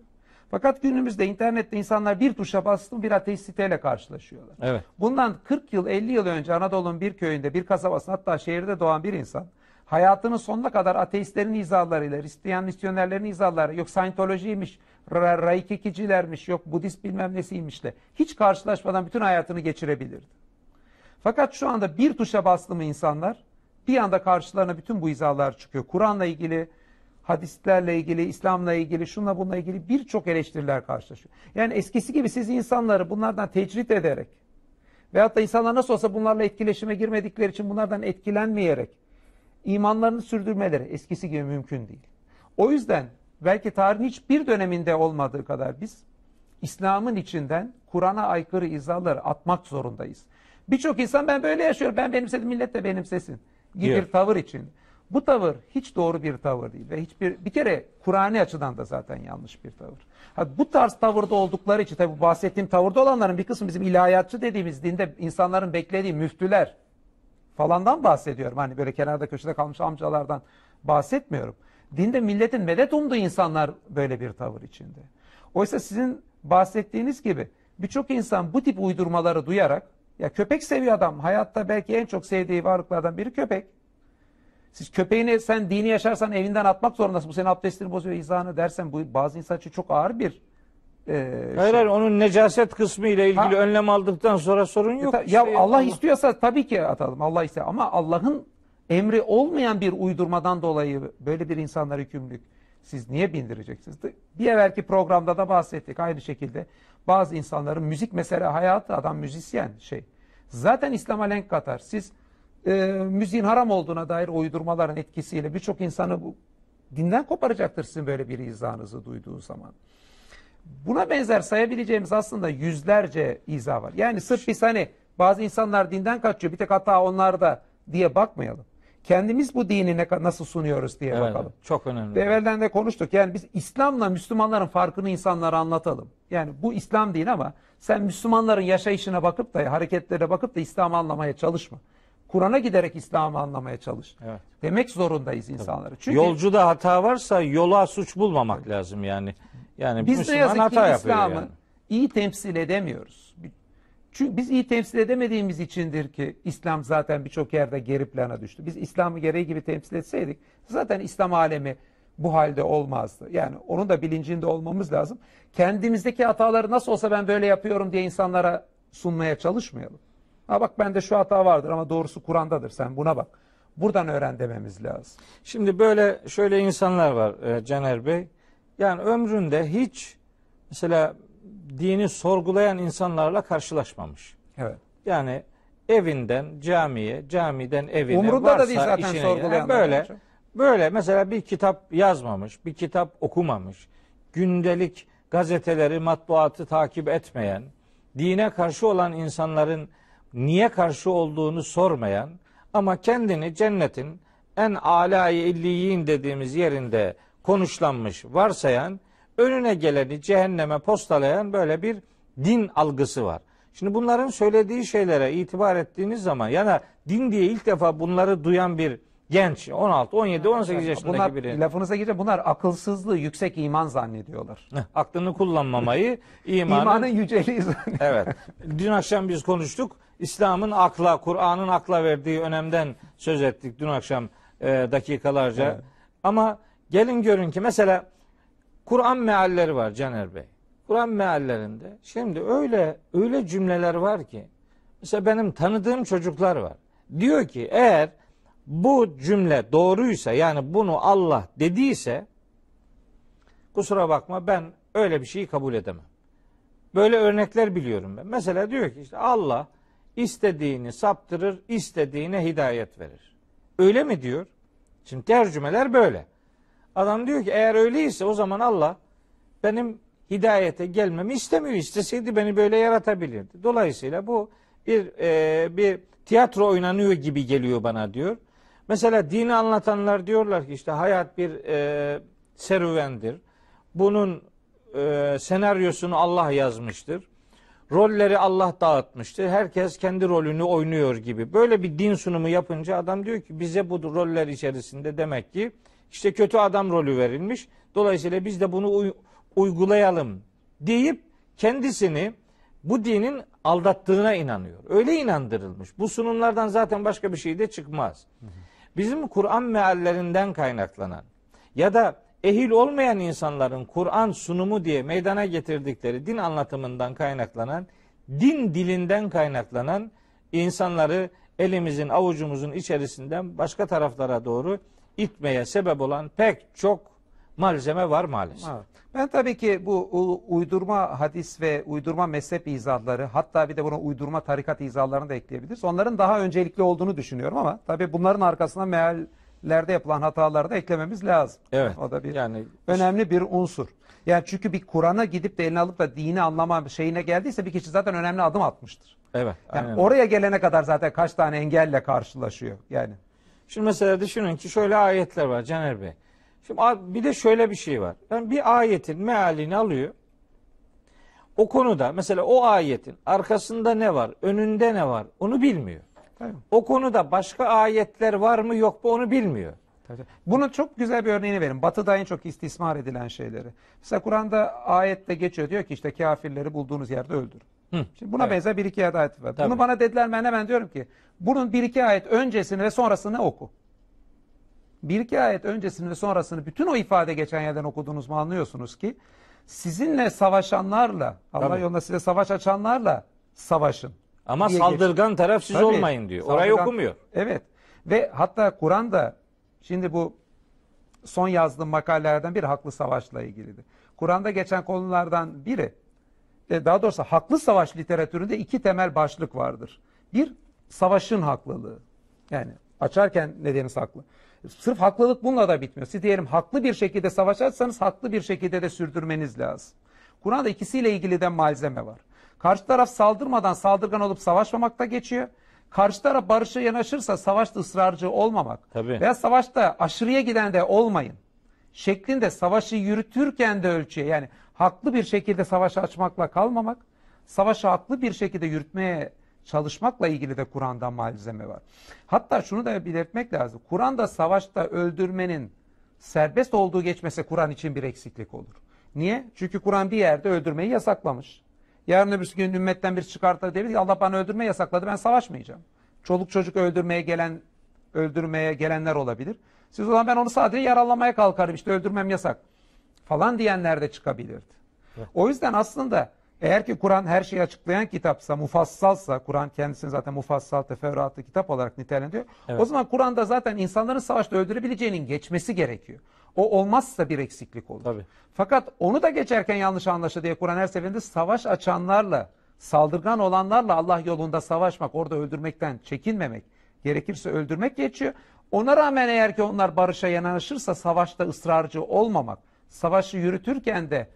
Fakat günümüzde internette insanlar bir tuşa bastı bir ateist siteyle karşılaşıyorlar. Evet. Bundan 40 yıl 50 yıl önce Anadolu'nun bir köyünde bir kasabasında hatta şehirde doğan bir insan hayatının sonuna kadar ateistlerin izalarıyla, Hristiyan misyonerlerin izaları, yok Scientology'ymiş, ra Raikikicilermiş, yok Budist bilmem nesiymişle hiç karşılaşmadan bütün hayatını geçirebilirdi. Fakat şu anda bir tuşa bastı mı insanlar bir anda karşılarına bütün bu izalar çıkıyor. Kur'an'la ilgili, hadislerle ilgili, İslam'la ilgili, şunla bununla ilgili birçok eleştiriler karşılaşıyor. Yani eskisi gibi siz insanları bunlardan tecrit ederek veyahut da insanlar nasıl olsa bunlarla etkileşime girmedikleri için bunlardan etkilenmeyerek imanlarını sürdürmeleri eskisi gibi mümkün değil. O yüzden belki tarihin hiçbir döneminde olmadığı kadar biz İslam'ın içinden Kur'an'a aykırı izahları atmak zorundayız. Birçok insan ben böyle yaşıyorum, ben benimsedim, millet de benimsesin gibi bir tavır için. Bu tavır hiç doğru bir tavır değil ve hiçbir bir kere Kur'an'ı açıdan da zaten yanlış bir tavır. Ha, bu tarz tavırda oldukları için tabi bahsettiğim tavırda olanların bir kısmı bizim ilahiyatçı dediğimiz dinde insanların beklediği müftüler, falandan bahsediyorum. Hani böyle kenarda köşede kalmış amcalardan bahsetmiyorum. Dinde milletin medet umduğu insanlar böyle bir tavır içinde. Oysa sizin bahsettiğiniz gibi birçok insan bu tip uydurmaları duyarak ya köpek seviyor adam. Hayatta belki en çok sevdiği varlıklardan biri köpek. Siz köpeğini sen dini yaşarsan evinden atmak zorundasın. Bu senin abdestini bozuyor, izahını dersen bu bazı insan için çok ağır bir ee, hayır şey- hayır onun necaset kısmı ile ilgili ha, önlem aldıktan sonra sorun e, yok. Ya, işte ya Allah, Allah istiyorsa tabii ki atalım. Allah ister ama Allah'ın emri olmayan bir uydurmadan dolayı böyle bir insanlara hükümlülük siz niye bindireceksiniz? Bir evvelki programda da bahsettik aynı şekilde. Bazı insanların müzik mesela hayatı adam müzisyen şey. Zaten İslam'a renk katar. Siz e, müziğin haram olduğuna dair uydurmaların etkisiyle birçok insanı bu dinden koparacaktır sizin böyle bir izahınızı duyduğu zaman. Buna benzer sayabileceğimiz aslında yüzlerce izah var. Yani sırf biz hani bazı insanlar dinden kaçıyor bir tek hata onlarda diye bakmayalım. Kendimiz bu dini ne, nasıl sunuyoruz diye evet, bakalım. Çok önemli. Ve evvelden de konuştuk. Yani biz İslam'la Müslümanların farkını insanlara anlatalım. Yani bu İslam değil ama sen Müslümanların yaşayışına bakıp da hareketlere bakıp da İslam'ı anlamaya çalışma. Kur'an'a giderek İslam'ı anlamaya çalış. Evet. Demek zorundayız insanlara. Çünkü Yolcuda hata varsa yola suç bulmamak evet. lazım yani. Yani biz Müslüman ne yazık ki İslam'ı yani. iyi temsil edemiyoruz. Çünkü biz iyi temsil edemediğimiz içindir ki İslam zaten birçok yerde geri plana düştü. Biz İslam'ı gereği gibi temsil etseydik zaten İslam alemi bu halde olmazdı. Yani onun da bilincinde olmamız lazım. Kendimizdeki hataları nasıl olsa ben böyle yapıyorum diye insanlara sunmaya çalışmayalım. Ha bak bende şu hata vardır ama doğrusu Kur'an'dadır sen buna bak. Buradan öğren dememiz lazım. Şimdi böyle şöyle insanlar var e, Caner Bey. Yani ömründe hiç mesela dini sorgulayan insanlarla karşılaşmamış. Evet. Yani evinden camiye, camiden evine Umrunda varsa da değil zaten işine yani böyle böyle mesela bir kitap yazmamış, bir kitap okumamış, gündelik gazeteleri, matbuatı takip etmeyen, dine karşı olan insanların niye karşı olduğunu sormayan ama kendini cennetin en alâ illiyin dediğimiz yerinde konuşlanmış varsayan, önüne geleni cehenneme postalayan böyle bir din algısı var. Şimdi bunların söylediği şeylere itibar ettiğiniz zaman ya din diye ilk defa bunları duyan bir genç 16, 17, 18 yaşındaki bunlar, biri. Lafınıza girince bunlar akılsızlığı yüksek iman zannediyorlar. Aklını kullanmamayı [LAUGHS] imanın, imanın yüceliği zannediyor. Evet. Dün akşam biz konuştuk. İslam'ın akla, Kur'an'ın akla verdiği önemden söz ettik dün akşam e, dakikalarca. Evet. Ama Gelin görün ki mesela Kur'an mealleri var Caner Bey. Kur'an meallerinde şimdi öyle öyle cümleler var ki mesela benim tanıdığım çocuklar var. Diyor ki eğer bu cümle doğruysa yani bunu Allah dediyse kusura bakma ben öyle bir şeyi kabul edemem. Böyle örnekler biliyorum ben. Mesela diyor ki işte Allah istediğini saptırır, istediğine hidayet verir. Öyle mi diyor? Şimdi tercümeler böyle. Adam diyor ki eğer öyleyse o zaman Allah benim hidayete gelmemi istemiyor. İsteseydi beni böyle yaratabilirdi. Dolayısıyla bu bir e, bir tiyatro oynanıyor gibi geliyor bana diyor. Mesela dini anlatanlar diyorlar ki işte hayat bir e, serüvendir. Bunun e, senaryosunu Allah yazmıştır. Rolleri Allah dağıtmıştır. Herkes kendi rolünü oynuyor gibi. Böyle bir din sunumu yapınca adam diyor ki bize bu roller içerisinde demek ki işte kötü adam rolü verilmiş. Dolayısıyla biz de bunu uygulayalım deyip kendisini bu dinin aldattığına inanıyor. Öyle inandırılmış. Bu sunumlardan zaten başka bir şey de çıkmaz. Bizim Kur'an meallerinden kaynaklanan ya da ehil olmayan insanların Kur'an sunumu diye meydana getirdikleri din anlatımından kaynaklanan, din dilinden kaynaklanan insanları elimizin avucumuzun içerisinden başka taraflara doğru itmeye sebep olan pek çok malzeme var maalesef. Evet. Ben tabii ki bu uydurma hadis ve uydurma mezhep izahları hatta bir de buna uydurma tarikat izahlarını da ekleyebiliriz. Onların daha öncelikli olduğunu düşünüyorum ama tabii bunların arkasına meallerde yapılan hataları da eklememiz lazım. Evet. O da bir yani önemli bir unsur. Yani çünkü bir Kur'an'a gidip de eline alıp da dini anlama şeyine geldiyse bir kişi zaten önemli adım atmıştır. Evet. Yani aynen. oraya gelene kadar zaten kaç tane engelle karşılaşıyor yani. Şimdi mesela düşünün ki şöyle ayetler var Caner Bey. Şimdi bir de şöyle bir şey var. Yani bir ayetin mealini alıyor. O konuda mesela o ayetin arkasında ne var, önünde ne var onu bilmiyor. Tabii. O konuda başka ayetler var mı yok mu onu bilmiyor. Tabii. çok güzel bir örneğini verin. Batı'da en çok istismar edilen şeyleri. Mesela Kur'an'da ayette geçiyor diyor ki işte kafirleri bulduğunuz yerde öldürün. Şimdi buna evet. benzer bir iki ayet var. Tabii. Bunu bana dediler ben hemen diyorum ki bunun bir iki ayet öncesini ve sonrasını oku. Bir iki ayet öncesini ve sonrasını bütün o ifade geçen yerden okuduğunuz mu anlıyorsunuz ki sizinle savaşanlarla Allah Tabii. yolunda size savaş açanlarla savaşın. Ama saldırgan geçti. taraf siz Tabii, olmayın diyor. Orayı saldırgan, okumuyor. Evet. Ve hatta Kur'an'da şimdi bu son yazdığım makalelerden bir haklı savaşla ilgiliydi. Kur'an'da geçen konulardan biri e, daha doğrusu haklı savaş literatüründe iki temel başlık vardır. Bir, savaşın haklılığı. Yani açarken nedeniniz haklı. Sırf haklılık bununla da bitmiyor. Siz diyelim haklı bir şekilde savaş açsanız haklı bir şekilde de sürdürmeniz lazım. Kur'an'da ikisiyle ilgili de malzeme var. Karşı taraf saldırmadan saldırgan olup savaşmamakta geçiyor. Karşı taraf barışa yanaşırsa savaşta ısrarcı olmamak Tabii. veya savaşta aşırıya giden de olmayın şeklinde savaşı yürütürken de ölçüye, Yani haklı bir şekilde savaşı açmakla kalmamak, savaşı haklı bir şekilde yürütmeye çalışmakla ilgili de Kur'an'dan malzeme var. Hatta şunu da belirtmek lazım. Kur'an'da savaşta öldürmenin serbest olduğu geçmese Kur'an için bir eksiklik olur. Niye? Çünkü Kur'an bir yerde öldürmeyi yasaklamış. Yarın öbür gün ümmetten bir çıkartır diyebilir ki Allah bana öldürme yasakladı ben savaşmayacağım. Çoluk çocuk öldürmeye gelen öldürmeye gelenler olabilir. Siz o zaman ben onu sadece yaralamaya kalkarım işte öldürmem yasak falan diyenler de çıkabilirdi. O yüzden aslında eğer ki Kur'an her şeyi açıklayan kitapsa, mufassalsa, Kur'an kendisini zaten mufassal teferruatlı kitap olarak nitelendiriyor. Evet. O zaman Kur'an'da zaten insanların savaşta öldürebileceğinin geçmesi gerekiyor. O olmazsa bir eksiklik olur. Tabii. Fakat onu da geçerken yanlış anlaşıldı diye Kur'an her seferinde savaş açanlarla, saldırgan olanlarla Allah yolunda savaşmak, orada öldürmekten çekinmemek, gerekirse öldürmek geçiyor. Ona rağmen eğer ki onlar barışa yanaşırsa savaşta ısrarcı olmamak, savaşı yürütürken de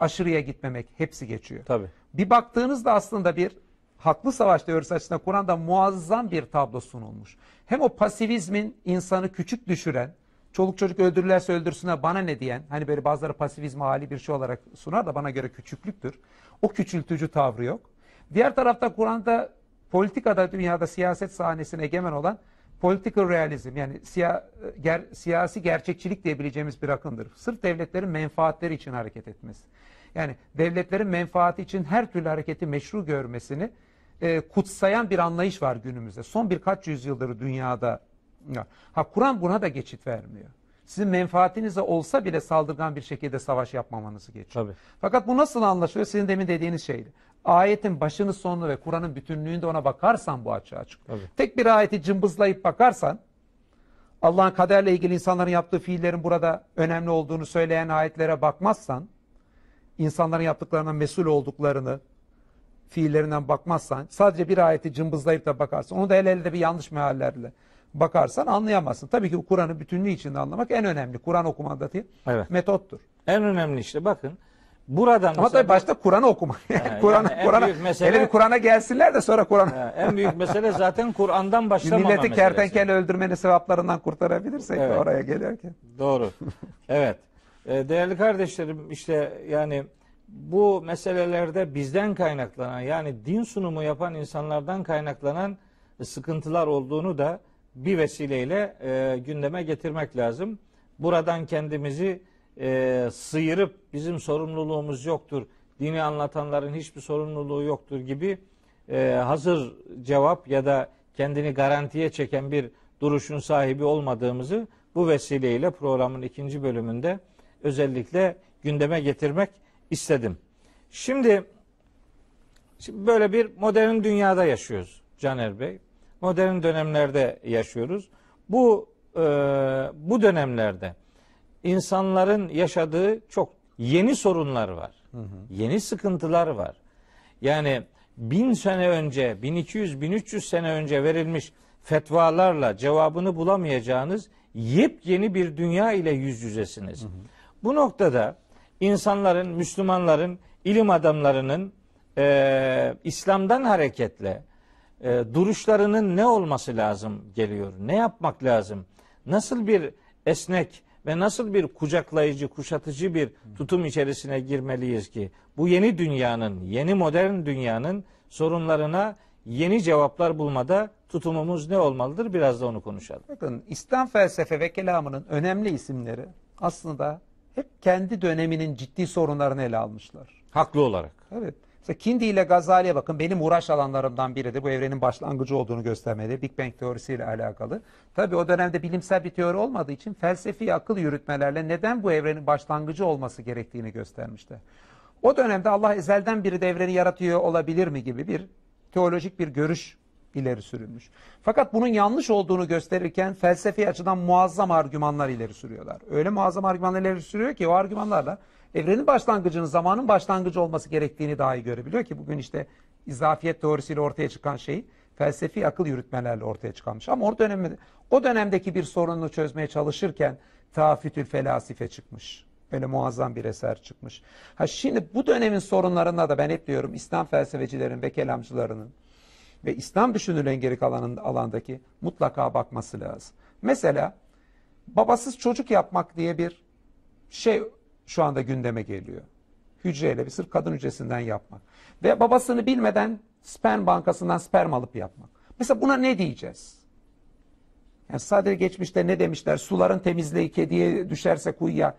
aşırıya gitmemek hepsi geçiyor. Tabii. Bir baktığınızda aslında bir haklı savaş teorisi açısından Kur'an'da muazzam bir tablo sunulmuş. Hem o pasivizmin insanı küçük düşüren, çoluk çocuk öldürürlerse öldürsüne bana ne diyen, hani böyle bazıları pasivizm hali bir şey olarak sunar da bana göre küçüklüktür. O küçültücü tavrı yok. Diğer tarafta Kur'an'da politikada, dünyada siyaset sahnesine egemen olan political realizm yani siya, ger, siyasi gerçekçilik diyebileceğimiz bir akımdır. Sırf devletlerin menfaatleri için hareket etmesi. Yani devletlerin menfaati için her türlü hareketi meşru görmesini e, kutsayan bir anlayış var günümüzde. Son birkaç yüzyıldır dünyada. Ha Kur'an buna da geçit vermiyor. Sizin menfaatinize olsa bile saldırgan bir şekilde savaş yapmamanızı geçiyor. Tabii. Fakat bu nasıl anlaşılıyor? Sizin demin dediğiniz şeydi ayetin başını sonunu ve Kur'an'ın bütünlüğünde ona bakarsan bu açığa çıkıyor. Tabii. Tek bir ayeti cımbızlayıp bakarsan Allah'ın kaderle ilgili insanların yaptığı fiillerin burada önemli olduğunu söyleyen ayetlere bakmazsan insanların yaptıklarına mesul olduklarını fiillerinden bakmazsan sadece bir ayeti cımbızlayıp da bakarsan onu da el elde bir yanlış meallerle bakarsan anlayamazsın. Tabii ki Kur'an'ın bütünlüğü içinde anlamak en önemli. Kuran okumandaki evet. metottur. En önemli işte bakın Buradan Ama tabii başta Kur'an'ı okuma. Kur'an, [LAUGHS] yani Kur'an'a mesele, bir Kur'an'a gelsinler de sonra Kur'an. en büyük mesele zaten Kur'an'dan başlamama Milleti kertenkele öldürmenin sevaplarından kurtarabilirsek evet. oraya gelirken. Doğru. evet. Ee, değerli kardeşlerim işte yani bu meselelerde bizden kaynaklanan yani din sunumu yapan insanlardan kaynaklanan sıkıntılar olduğunu da bir vesileyle e, gündeme getirmek lazım. Buradan kendimizi e, sıyırıp bizim sorumluluğumuz yoktur, dini anlatanların hiçbir sorumluluğu yoktur gibi e, hazır cevap ya da kendini garantiye çeken bir duruşun sahibi olmadığımızı bu vesileyle programın ikinci bölümünde özellikle gündeme getirmek istedim. Şimdi, şimdi böyle bir modern dünyada yaşıyoruz Caner Bey. Modern dönemlerde yaşıyoruz. Bu e, bu dönemlerde insanların yaşadığı çok yeni sorunlar var. Hı hı. Yeni sıkıntılar var. Yani bin sene önce, 1200-1300 sene önce verilmiş fetvalarla cevabını bulamayacağınız yepyeni bir dünya ile yüz yüzesiniz. Hı hı. Bu noktada insanların, Müslümanların, ilim adamlarının e, İslam'dan hareketle e, duruşlarının ne olması lazım geliyor? Ne yapmak lazım? Nasıl bir esnek, ve nasıl bir kucaklayıcı, kuşatıcı bir tutum içerisine girmeliyiz ki bu yeni dünyanın, yeni modern dünyanın sorunlarına yeni cevaplar bulmada tutumumuz ne olmalıdır? Biraz da onu konuşalım. Bakın İslam felsefe ve kelamının önemli isimleri aslında hep kendi döneminin ciddi sorunlarını ele almışlar. Haklı olarak. Evet. Mesela Kindi ile Gazali'ye bakın benim uğraş alanlarımdan biridir. Bu evrenin başlangıcı olduğunu göstermedi Big Bang teorisi ile alakalı. Tabii o dönemde bilimsel bir teori olmadığı için felsefi akıl yürütmelerle neden bu evrenin başlangıcı olması gerektiğini göstermişti. O dönemde Allah ezelden biri devreni yaratıyor olabilir mi gibi bir teolojik bir görüş ileri sürülmüş. Fakat bunun yanlış olduğunu gösterirken felsefi açıdan muazzam argümanlar ileri sürüyorlar. Öyle muazzam argümanlar ileri sürüyor ki o argümanlarla evrenin başlangıcının zamanın başlangıcı olması gerektiğini dahi görebiliyor ki bugün işte izafiyet teorisiyle ortaya çıkan şey felsefi akıl yürütmelerle ortaya çıkanmış. Ama o, dönemde, o dönemdeki bir sorununu çözmeye çalışırken tafitül felasife çıkmış. Böyle muazzam bir eser çıkmış. Ha şimdi bu dönemin sorunlarına da ben hep diyorum İslam felsefecilerin ve kelamcılarının ve İslam düşünürlerin geri kalan alandaki mutlaka bakması lazım. Mesela babasız çocuk yapmak diye bir şey şu anda gündeme geliyor. Hücreyle bir sırf kadın hücresinden yapmak. Ve babasını bilmeden sperm bankasından sperm alıp yapmak. Mesela buna ne diyeceğiz? Yani sadece geçmişte ne demişler? Suların temizliği kediye düşerse kuyuya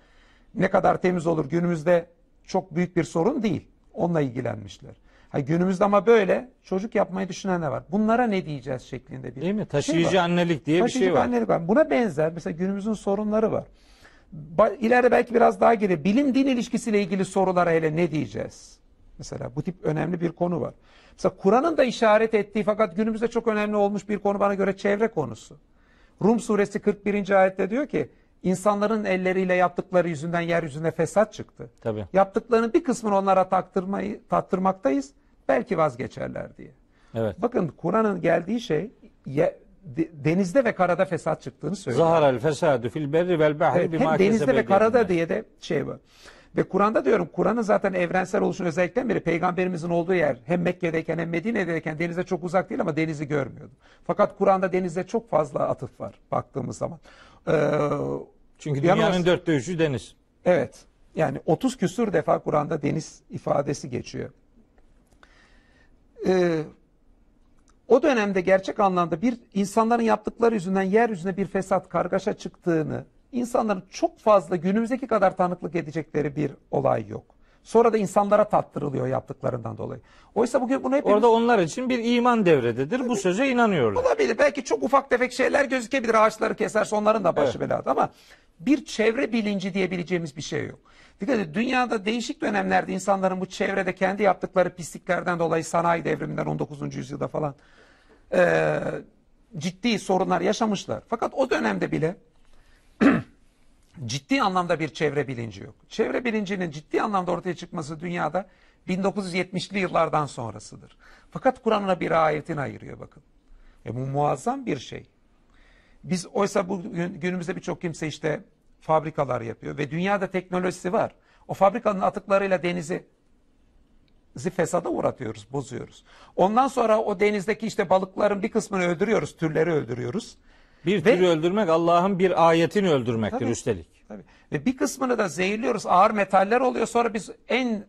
ne kadar temiz olur günümüzde çok büyük bir sorun değil. Onunla ilgilenmişler. Ha, günümüzde ama böyle çocuk yapmayı düşünen ne var? Bunlara ne diyeceğiz şeklinde bir Değil mi? Şey Taşıyıcı şey annelik diye Taşıyıcı bir şey var. annelik var. Buna benzer mesela günümüzün sorunları var. İleride belki biraz daha gelir. Bilim-din ilişkisiyle ilgili sorulara hele ne diyeceğiz? Mesela bu tip önemli bir konu var. Mesela Kur'an'ın da işaret ettiği fakat günümüzde çok önemli olmuş bir konu bana göre çevre konusu. Rum suresi 41. ayette diyor ki insanların elleriyle yaptıkları yüzünden yeryüzüne fesat çıktı. Tabii. Yaptıklarının bir kısmını onlara taktırmayı, tattırmaktayız. Belki vazgeçerler diye. Evet. Bakın Kur'an'ın geldiği şey denizde ve karada fesat çıktığını söylüyor. Zaharal fesadu fil berri vel bahri evet, bima Hem denizde ve karada yani. diye de şey var. Ve Kur'an'da diyorum Kur'an'ın zaten evrensel oluşun özellikten biri peygamberimizin olduğu yer hem Mekke'deyken hem Medine'deyken denize çok uzak değil ama denizi görmüyordum. Fakat Kur'an'da denize çok fazla atıf var baktığımız zaman. Ee, Çünkü dünyanın yalnız, dörtte üçü deniz. Evet yani 30 küsur defa Kur'an'da deniz ifadesi geçiyor. Ee, o dönemde gerçek anlamda bir insanların yaptıkları yüzünden yeryüzüne bir fesat, kargaşa çıktığını, insanların çok fazla günümüzdeki kadar tanıklık edecekleri bir olay yok. Sonra da insanlara tattırılıyor yaptıklarından dolayı. Oysa bugün bunu hep Orada onlar için bir iman devrededir. Bu söze inanıyorlar. Olabilir. Belki çok ufak tefek şeyler gözükebilir. Ağaçları keserse onların da başı evet. belada ama bir çevre bilinci diyebileceğimiz bir şey yok. Dikkat edin dünyada değişik dönemlerde insanların bu çevrede kendi yaptıkları pisliklerden dolayı sanayi devriminden 19. yüzyılda falan e, ciddi sorunlar yaşamışlar. Fakat o dönemde bile [CLEARS THROAT] ciddi anlamda bir çevre bilinci yok. Çevre bilincinin ciddi anlamda ortaya çıkması dünyada 1970'li yıllardan sonrasıdır. Fakat Kur'an'la bir ayetini ayırıyor bakın. E bu muazzam bir şey. Biz oysa bugün günümüzde birçok kimse işte fabrikalar yapıyor ve dünyada teknolojisi var. O fabrikanın atıklarıyla denizi fesada uğratıyoruz, bozuyoruz. Ondan sonra o denizdeki işte balıkların bir kısmını öldürüyoruz, türleri öldürüyoruz. Bir ve, türü öldürmek Allah'ın bir ayetini öldürmektir tabii, üstelik. Tabii. Ve bir kısmını da zehirliyoruz. Ağır metaller oluyor. Sonra biz en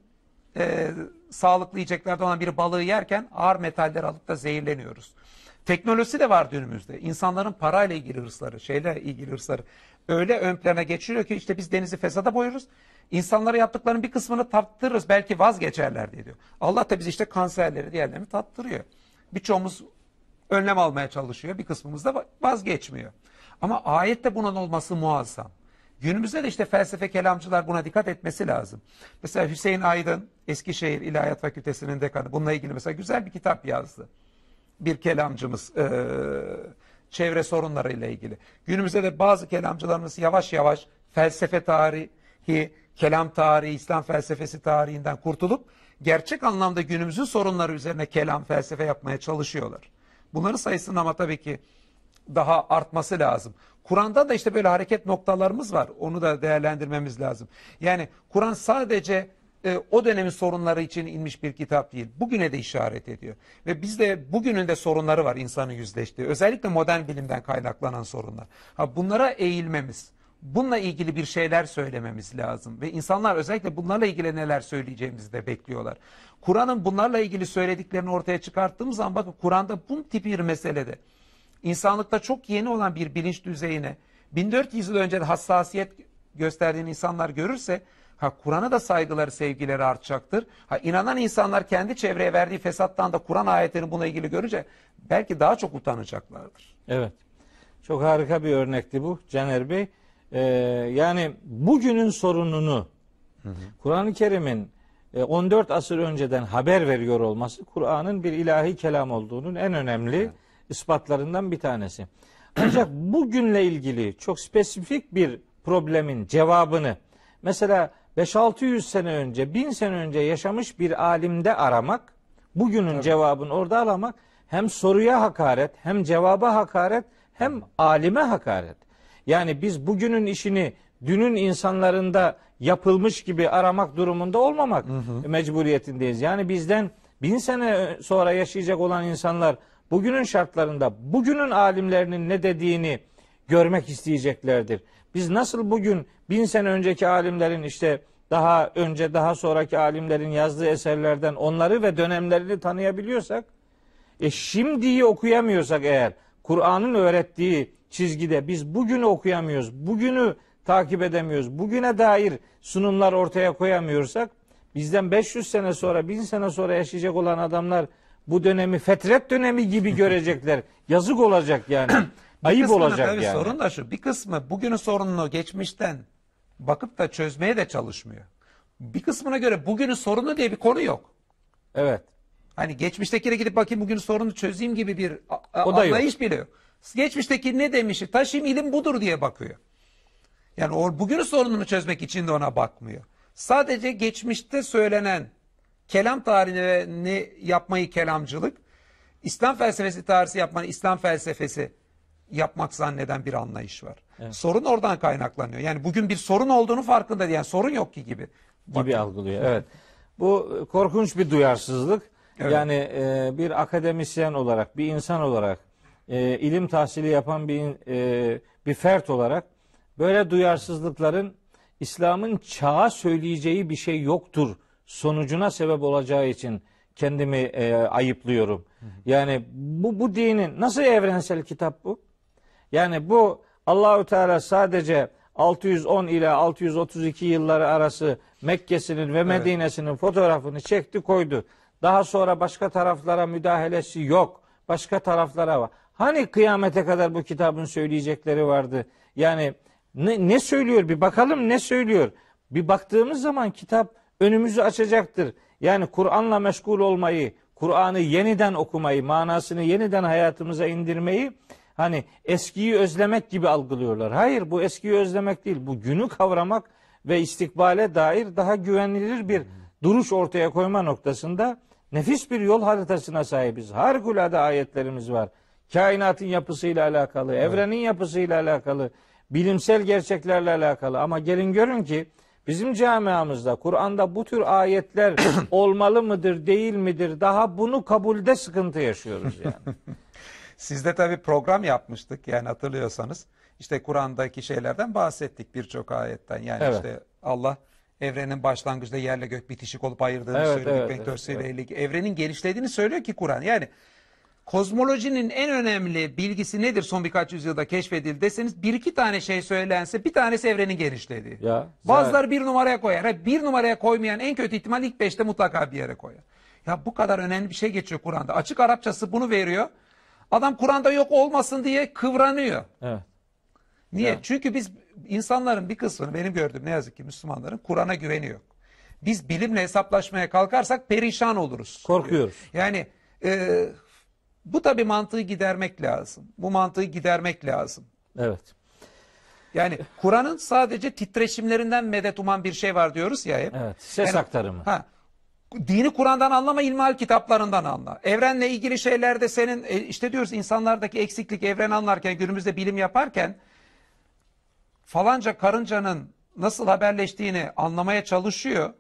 e, sağlıklı yiyeceklerden olan bir balığı yerken ağır metaller alıp da zehirleniyoruz. Teknolojisi de var günümüzde. İnsanların parayla ilgili hırsları, şeyle ilgili hırsları öyle ön plana geçiriyor ki işte biz denizi fesada boyuyoruz. İnsanlara yaptıklarının bir kısmını tattırırız. Belki vazgeçerler diye diyor. Allah da biz işte kanserleri diğerlerini tattırıyor. Birçoğumuz önlem almaya çalışıyor. Bir kısmımız da vazgeçmiyor. Ama ayette bunun olması muazzam. Günümüzde de işte felsefe kelamcılar buna dikkat etmesi lazım. Mesela Hüseyin Aydın, Eskişehir İlahiyat Fakültesi'nin dekanı. Bununla ilgili mesela güzel bir kitap yazdı. Bir kelamcımız, e, çevre sorunlarıyla ilgili. Günümüzde de bazı kelamcılarımız yavaş yavaş felsefe tarihi, kelam tarihi, İslam felsefesi tarihinden kurtulup gerçek anlamda günümüzün sorunları üzerine kelam, felsefe yapmaya çalışıyorlar. Bunların sayısının ama tabii ki daha artması lazım. Kur'an'da da işte böyle hareket noktalarımız var. Onu da değerlendirmemiz lazım. Yani Kur'an sadece e, o dönemin sorunları için inmiş bir kitap değil. Bugüne de işaret ediyor. Ve bizde bugünün de sorunları var insanın yüzleştiği. Özellikle modern bilimden kaynaklanan sorunlar. Ha bunlara eğilmemiz, bununla ilgili bir şeyler söylememiz lazım. Ve insanlar özellikle bunlarla ilgili neler söyleyeceğimizi de bekliyorlar. Kur'an'ın bunlarla ilgili söylediklerini ortaya çıkarttığımız zaman bakın Kur'an'da bu tip bir meselede insanlıkta çok yeni olan bir bilinç düzeyine 1400 yıl önce de hassasiyet gösterdiğini insanlar görürse Ha Kur'an'a da saygıları, sevgileri artacaktır. Ha inanan insanlar kendi çevreye verdiği fesattan da Kur'an ayetlerini buna ilgili görünce belki daha çok utanacaklardır. Evet. Çok harika bir örnekti bu Caner Bey. Ee, yani bugünün sorununu Kur'an-ı Kerim'in 14 e, asır önceden haber veriyor olması Kur'an'ın bir ilahi kelam olduğunun en önemli evet. ispatlarından bir tanesi. Ancak bugünle ilgili çok spesifik bir problemin cevabını mesela 5-600 sene önce, 1000 sene önce yaşamış bir alimde aramak, bugünün Tabii. cevabını orada alamak hem soruya hakaret, hem cevaba hakaret, hem alime hakaret. Yani biz bugünün işini dünün insanlarında yapılmış gibi aramak durumunda olmamak hı hı. mecburiyetindeyiz. Yani bizden bin sene sonra yaşayacak olan insanlar bugünün şartlarında bugünün alimlerinin ne dediğini görmek isteyeceklerdir. Biz nasıl bugün bin sene önceki alimlerin işte daha önce daha sonraki alimlerin yazdığı eserlerden onları ve dönemlerini tanıyabiliyorsak e şimdiyi okuyamıyorsak eğer Kur'an'ın öğrettiği çizgide biz bugünü okuyamıyoruz. Bugünü takip edemiyoruz. Bugüne dair sunumlar ortaya koyamıyorsak bizden 500 sene sonra 1000 sene sonra yaşayacak olan adamlar bu dönemi fetret dönemi gibi görecekler. [LAUGHS] Yazık olacak yani ayıp kısmını, olacak tabii yani. Sorun da şu bir kısmı bugünün sorununu geçmişten bakıp da çözmeye de çalışmıyor. Bir kısmına göre bugünün sorunu diye bir konu yok. Evet. Hani geçmiştekine gidip bakayım bugün sorunu çözeyim gibi bir o da anlayış yok. bile yok. Geçmişteki ne demişi taşıyım ilim budur diye bakıyor. Yani o bugünün sorununu çözmek için de ona bakmıyor. Sadece geçmişte söylenen kelam tarihini yapmayı kelamcılık, İslam felsefesi tarihi yapmanı İslam felsefesi yapmak zanneden bir anlayış var. Evet. Sorun oradan kaynaklanıyor. Yani bugün bir sorun olduğunu farkında değil. Yani sorun yok ki gibi. Bakın. Gibi algılıyor. Evet. Bu e, korkunç bir duyarsızlık. Evet. Yani e, bir akademisyen olarak, bir insan olarak, e, ilim tahsili yapan bir e, bir fert olarak böyle duyarsızlıkların İslam'ın çağa söyleyeceği bir şey yoktur sonucuna sebep olacağı için kendimi e, ayıplıyorum. Yani bu bu dinin nasıl evrensel kitap bu? Yani bu Allahu Teala sadece 610 ile 632 yılları arası Mekke'sinin ve Medine'sinin evet. fotoğrafını çekti koydu. Daha sonra başka taraflara müdahalesi yok. Başka taraflara var. Hani kıyamete kadar bu kitabın söyleyecekleri vardı. Yani ne, ne söylüyor bir bakalım ne söylüyor. Bir baktığımız zaman kitap önümüzü açacaktır. Yani Kur'an'la meşgul olmayı, Kur'an'ı yeniden okumayı, manasını yeniden hayatımıza indirmeyi hani eskiyi özlemek gibi algılıyorlar. Hayır bu eskiyi özlemek değil. Bu günü kavramak ve istikbale dair daha güvenilir bir duruş ortaya koyma noktasında nefis bir yol haritasına sahibiz. Harikulade ayetlerimiz var. Kainatın yapısıyla alakalı, evet. evrenin yapısıyla alakalı, bilimsel gerçeklerle alakalı. Ama gelin görün ki bizim camiamızda Kur'an'da bu tür ayetler [COUGHS] olmalı mıdır, değil midir? Daha bunu kabulde sıkıntı yaşıyoruz yani. [LAUGHS] Sizde tabi program yapmıştık yani hatırlıyorsanız. İşte Kur'an'daki şeylerden bahsettik birçok ayetten. Yani evet. işte Allah evrenin başlangıcında yerle gök bitişik olup ayırdığını evet, söylüyor. Evet, Big evet, evet. Evrenin genişlediğini söylüyor ki Kur'an. Yani kozmolojinin en önemli bilgisi nedir son birkaç yüzyılda keşfedildi deseniz bir iki tane şey söylense bir tanesi evrenin genişlediği. Ya, Bazıları bir numaraya koyar. Bir numaraya koymayan en kötü ihtimal ilk beşte mutlaka bir yere koyar. Ya bu kadar önemli bir şey geçiyor Kur'an'da. Açık Arapçası bunu veriyor. Adam Kur'an'da yok olmasın diye kıvranıyor. Evet. Niye? Evet. Çünkü biz insanların bir kısmını benim gördüğüm ne yazık ki Müslümanların Kur'an'a güveni yok. Biz bilimle hesaplaşmaya kalkarsak perişan oluruz. Korkuyoruz. Diyor. Yani e, bu tabii mantığı gidermek lazım. Bu mantığı gidermek lazım. Evet. Yani Kur'an'ın sadece titreşimlerinden medet uman bir şey var diyoruz ya hep. Evet. Ses yani, aktarımı. Ha, dini Kur'an'dan anlama, ilmihal kitaplarından anla. Evrenle ilgili şeylerde senin e, işte diyoruz insanlardaki eksiklik evren anlarken günümüzde bilim yaparken falanca karıncanın nasıl haberleştiğini anlamaya çalışıyor.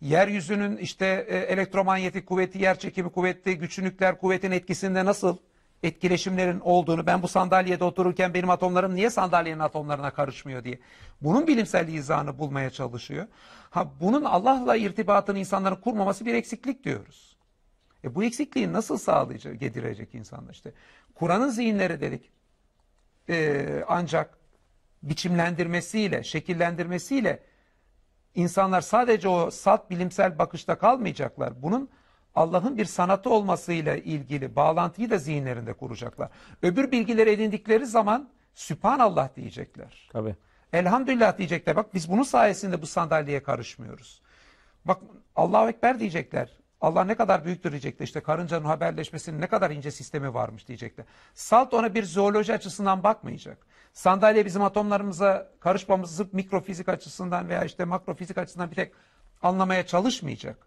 Yeryüzünün işte e, elektromanyetik kuvveti, yer çekimi kuvveti, güçlü nükleer kuvvetin etkisinde nasıl etkileşimlerin olduğunu, ben bu sandalyede otururken benim atomlarım niye sandalyenin atomlarına karışmıyor diye. Bunun bilimsel izahını bulmaya çalışıyor. Ha bunun Allah'la irtibatını insanların kurmaması bir eksiklik diyoruz. E bu eksikliği nasıl sağlayacak, gedirecek insanlar işte. Kur'an'ın zihinleri dedik. E, ancak biçimlendirmesiyle, şekillendirmesiyle insanlar sadece o salt bilimsel bakışta kalmayacaklar. Bunun Allah'ın bir sanatı olmasıyla ilgili bağlantıyı da zihinlerinde kuracaklar. Öbür bilgileri edindikleri zaman Sübhanallah diyecekler. Tabii. Elhamdülillah diyecekler. Bak biz bunun sayesinde bu sandalyeye karışmıyoruz. Bak Allahu Ekber diyecekler. Allah ne kadar büyüktür diyecekler. İşte karıncanın haberleşmesinin ne kadar ince sistemi varmış diyecekler. Salt ona bir zooloji açısından bakmayacak. Sandalye bizim atomlarımıza karışmamızı sırf mikrofizik açısından veya işte makrofizik açısından bir tek anlamaya çalışmayacak.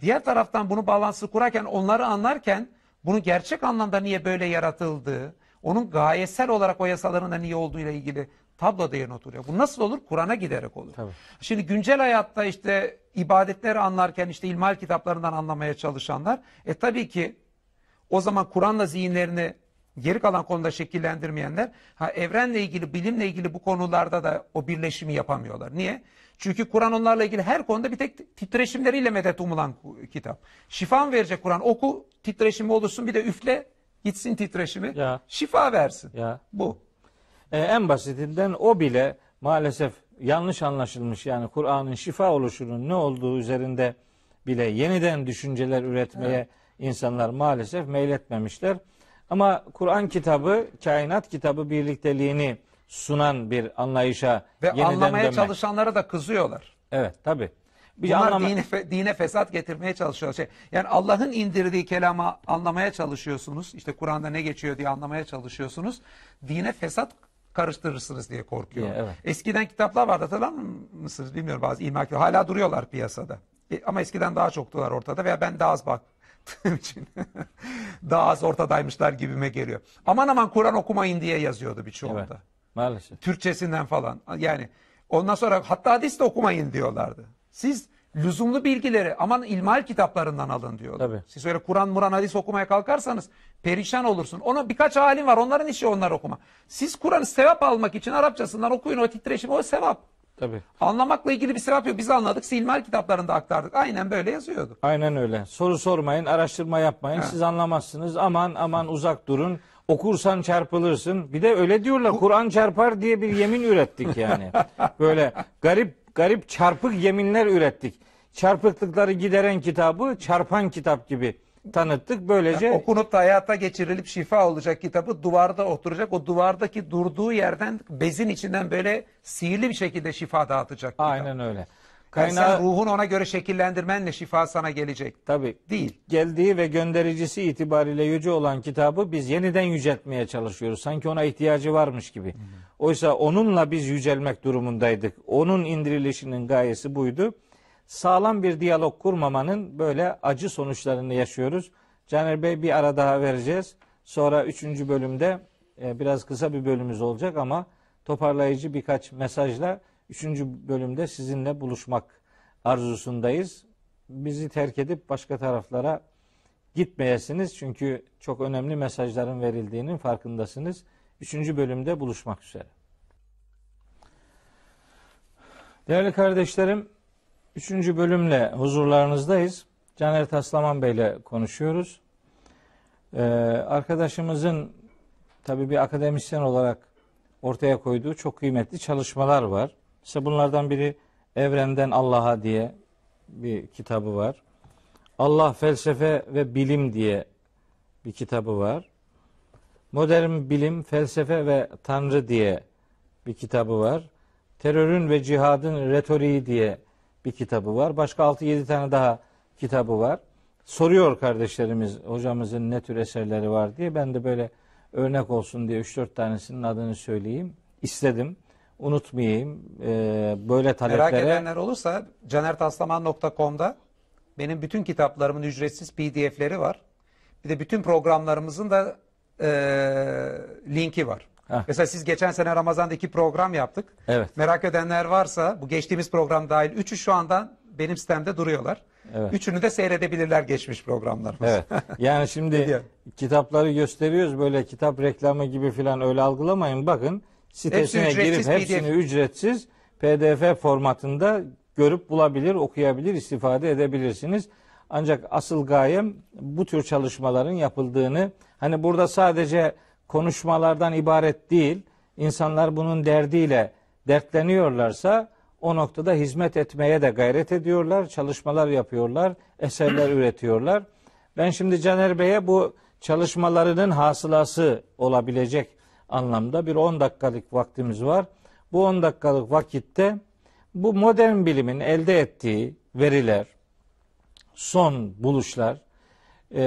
Diğer taraftan bunu balansı kurarken onları anlarken bunu gerçek anlamda niye böyle yaratıldığı, onun gayesel olarak o yasaların da niye olduğu ile ilgili diye yerine oturuyor. Bu nasıl olur? Kur'an'a giderek olur. Tabii. Şimdi güncel hayatta işte ibadetleri anlarken işte ilmal kitaplarından anlamaya çalışanlar e tabii ki o zaman Kur'an'la zihinlerini geri kalan konuda şekillendirmeyenler ha evrenle ilgili bilimle ilgili bu konularda da o birleşimi yapamıyorlar. Niye? Çünkü Kur'an onlarla ilgili her konuda bir tek titreşimleriyle medet umulan kitap. Şifan verecek Kur'an. Oku titreşimi olursun bir de üfle gitsin titreşimi. Ya. Şifa versin. Ya. Bu e, en basitinden o bile maalesef yanlış anlaşılmış yani Kur'an'ın şifa oluşunun ne olduğu üzerinde bile yeniden düşünceler üretmeye evet. insanlar maalesef meyletmemişler. Ama Kur'an kitabı, kainat kitabı birlikteliğini sunan bir anlayışa Ve yeniden anlamaya çalışanlara da kızıyorlar. Evet tabi. Bunlar anlama... dine, fe, dine fesat getirmeye çalışıyorlar. Şey, yani Allah'ın indirdiği kelamı anlamaya çalışıyorsunuz. İşte Kur'an'da ne geçiyor diye anlamaya çalışıyorsunuz. Dine fesat karıştırırsınız diye korkuyor. Evet. Eskiden kitaplar vardı hatırlar mısınız bilmiyorum bazı ilmihal Hala duruyorlar piyasada. E, ama eskiden daha çoktular ortada veya ben daha az baktığım [LAUGHS] için daha az ortadaymışlar gibime geliyor. Aman aman Kur'an okumayın diye yazıyordu birçoğunda. Evet. Maalesef. Türkçesinden falan. Yani ondan sonra hatta hadis de okumayın diyorlardı. Siz lüzumlu bilgileri aman ilmal kitaplarından alın diyor. Siz öyle Kur'an, Muran, hadis okumaya kalkarsanız perişan olursun. Ona birkaç alim var onların işi onlar okuma. Siz Kur'an'ı sevap almak için Arapçasından okuyun o titreşim o sevap. Tabii. Anlamakla ilgili bir sevap yok. Biz anladık silmal kitaplarında aktardık. Aynen böyle yazıyordu. Aynen öyle. Soru sormayın, araştırma yapmayın. Ha. Siz anlamazsınız. Aman aman uzak durun. Okursan çarpılırsın. Bir de öyle diyorlar. Kur'an çarpar diye bir yemin ürettik yani. [LAUGHS] Böyle garip garip çarpık yeminler ürettik. Çarpıklıkları gideren kitabı çarpan kitap gibi tanıttık. Böylece yani okunup da hayata geçirilip şifa olacak kitabı duvarda oturacak. O duvardaki durduğu yerden bezin içinden böyle sihirli bir şekilde şifa dağıtacak. Kitap. Aynen öyle. Kaynağı yani ruhun ona göre şekillendirmenle şifa sana gelecek. Tabi değil. Geldiği ve göndericisi itibariyle yüce olan kitabı biz yeniden yüceltmeye çalışıyoruz. Sanki ona ihtiyacı varmış gibi. Oysa onunla biz yücelmek durumundaydık. Onun indirilişinin gayesi buydu. Sağlam bir diyalog kurmamanın böyle acı sonuçlarını yaşıyoruz. Caner Bey bir ara daha vereceğiz. Sonra üçüncü bölümde e, biraz kısa bir bölümümüz olacak ama toparlayıcı birkaç mesajla Üçüncü bölümde sizinle buluşmak arzusundayız. Bizi terk edip başka taraflara gitmeyesiniz. Çünkü çok önemli mesajların verildiğinin farkındasınız. Üçüncü bölümde buluşmak üzere. Değerli kardeşlerim, üçüncü bölümle huzurlarınızdayız. Caner Taslaman Bey ile konuşuyoruz. Ee, arkadaşımızın tabii bir akademisyen olarak ortaya koyduğu çok kıymetli çalışmalar var. İşte bunlardan biri Evrenden Allah'a diye bir kitabı var. Allah Felsefe ve Bilim diye bir kitabı var. Modern Bilim, Felsefe ve Tanrı diye bir kitabı var. Terörün ve Cihadın Retoriği diye bir kitabı var. Başka 6-7 tane daha kitabı var. Soruyor kardeşlerimiz hocamızın ne tür eserleri var diye. Ben de böyle örnek olsun diye 3-4 tanesinin adını söyleyeyim İstedim unutmayayım. E, böyle taleplere... Merak edenler olursa canertaslaman.com'da benim bütün kitaplarımın ücretsiz pdf'leri var. Bir de bütün programlarımızın da e, linki var. Heh. Mesela siz geçen sene Ramazan'da iki program yaptık. Evet. Merak edenler varsa bu geçtiğimiz program dahil üçü şu andan benim sistemde duruyorlar. Evet. Üçünü de seyredebilirler geçmiş programlarımız. Evet. Yani [LAUGHS] şimdi kitapları gösteriyoruz böyle kitap reklamı gibi filan öyle algılamayın. Bakın sitesine girip hepsini PDF. ücretsiz PDF formatında görüp bulabilir, okuyabilir, istifade edebilirsiniz. Ancak asıl gayem bu tür çalışmaların yapıldığını, hani burada sadece konuşmalardan ibaret değil, insanlar bunun derdiyle dertleniyorlarsa o noktada hizmet etmeye de gayret ediyorlar, çalışmalar yapıyorlar, eserler [CLEARS THROAT] üretiyorlar. Ben şimdi Caner Bey'e bu çalışmalarının hasılası olabilecek anlamda bir 10 dakikalık vaktimiz var. Bu 10 dakikalık vakitte bu modern bilimin elde ettiği veriler, son buluşlar e,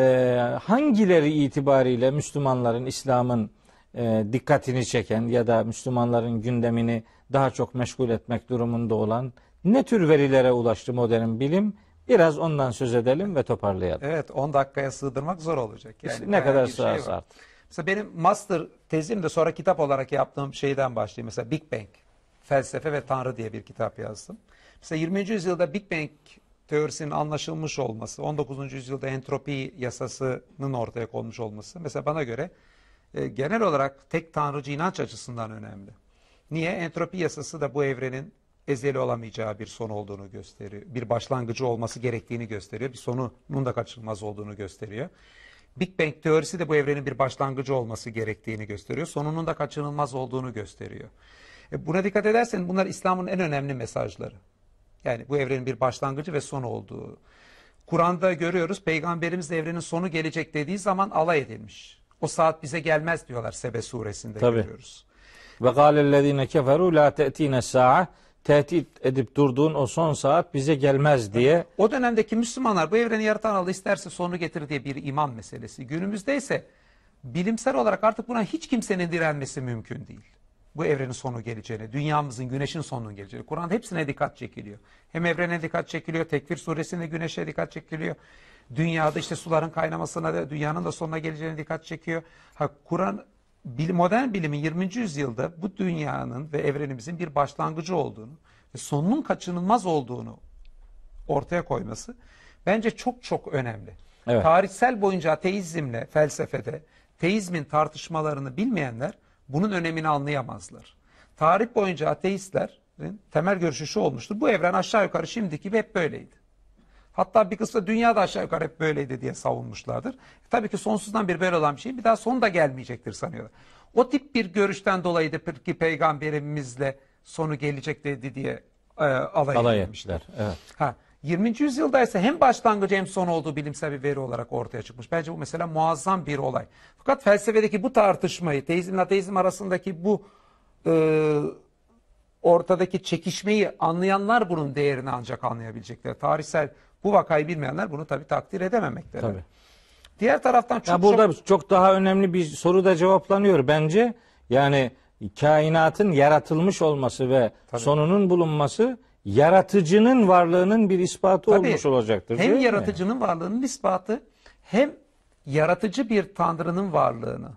hangileri itibariyle Müslümanların, İslam'ın e, dikkatini çeken ya da Müslümanların gündemini daha çok meşgul etmek durumunda olan ne tür verilere ulaştı modern bilim? Biraz ondan söz edelim ve toparlayalım. Evet 10 dakikaya sığdırmak zor olacak. Yani ne kadar şey sığarsa şey artık. Mesela benim master tezim de sonra kitap olarak yaptığım şeyden başlayayım. Mesela Big Bang, Felsefe ve Tanrı diye bir kitap yazdım. Mesela 20. yüzyılda Big Bang teorisinin anlaşılmış olması, 19. yüzyılda entropi yasasının ortaya konmuş olması mesela bana göre e, genel olarak tek tanrıcı inanç açısından önemli. Niye? Entropi yasası da bu evrenin ezeli olamayacağı bir son olduğunu gösteriyor. Bir başlangıcı olması gerektiğini gösteriyor. Bir sonunun da kaçınılmaz olduğunu gösteriyor. Big Bang teorisi de bu evrenin bir başlangıcı olması gerektiğini gösteriyor. Sonunun da kaçınılmaz olduğunu gösteriyor. E buna dikkat edersen bunlar İslam'ın en önemli mesajları. Yani bu evrenin bir başlangıcı ve sonu olduğu. Kur'an'da görüyoruz peygamberimiz evrenin sonu gelecek dediği zaman alay edilmiş. O saat bize gelmez diyorlar Sebe suresinde Tabii. görüyoruz. Ve kâlellezîne keferû lâ te'tîne sâ'a tehdit edip durduğun o son saat bize gelmez diye. O dönemdeki Müslümanlar bu evreni yaratan Allah isterse sonu getir diye bir iman meselesi. Günümüzde ise bilimsel olarak artık buna hiç kimsenin direnmesi mümkün değil. Bu evrenin sonu geleceğine, dünyamızın, güneşin sonunun geleceğine. Kur'an hepsine dikkat çekiliyor. Hem evrene dikkat çekiliyor, Tekvir suresinde güneşe dikkat çekiliyor. Dünyada işte suların kaynamasına, da, dünyanın da sonuna geleceğine dikkat çekiyor. Ha Kur'an modern bilimin 20. yüzyılda bu dünyanın ve evrenimizin bir başlangıcı olduğunu ve sonunun kaçınılmaz olduğunu ortaya koyması bence çok çok önemli. Evet. Tarihsel boyunca ateizmle felsefede teizmin tartışmalarını bilmeyenler bunun önemini anlayamazlar. Tarih boyunca ateistlerin temel görüşü şu olmuştur. Bu evren aşağı yukarı şimdiki hep böyleydi. Hatta bir kısmı da aşağı yukarı hep böyleydi diye savunmuşlardır. E, tabii ki sonsuzdan bir böyle olan bir şeyin bir daha sonu da gelmeyecektir sanıyorlar. O tip bir görüşten dolayı da ki peygamberimizle sonu gelecek dedi diye e, alay, alay etmişler. Evet. Ha, 20. yüzyılda ise hem başlangıcı hem son olduğu bilimsel bir veri olarak ortaya çıkmış. Bence bu mesela muazzam bir olay. Fakat felsefedeki bu tartışmayı, teizmle ateizm arasındaki bu e, ortadaki çekişmeyi anlayanlar bunun değerini ancak anlayabilecekler. Tarihsel bu vakayı bilmeyenler bunu tabii takdir edememektedir. Tabii. Diğer taraftan çok... Ya burada çok... çok daha önemli bir soru da cevaplanıyor bence. Yani kainatın yaratılmış olması ve tabii. sonunun bulunması yaratıcının varlığının bir ispatı tabii, olmuş olacaktır. Hem yaratıcının mi? varlığının ispatı hem yaratıcı bir tanrının varlığını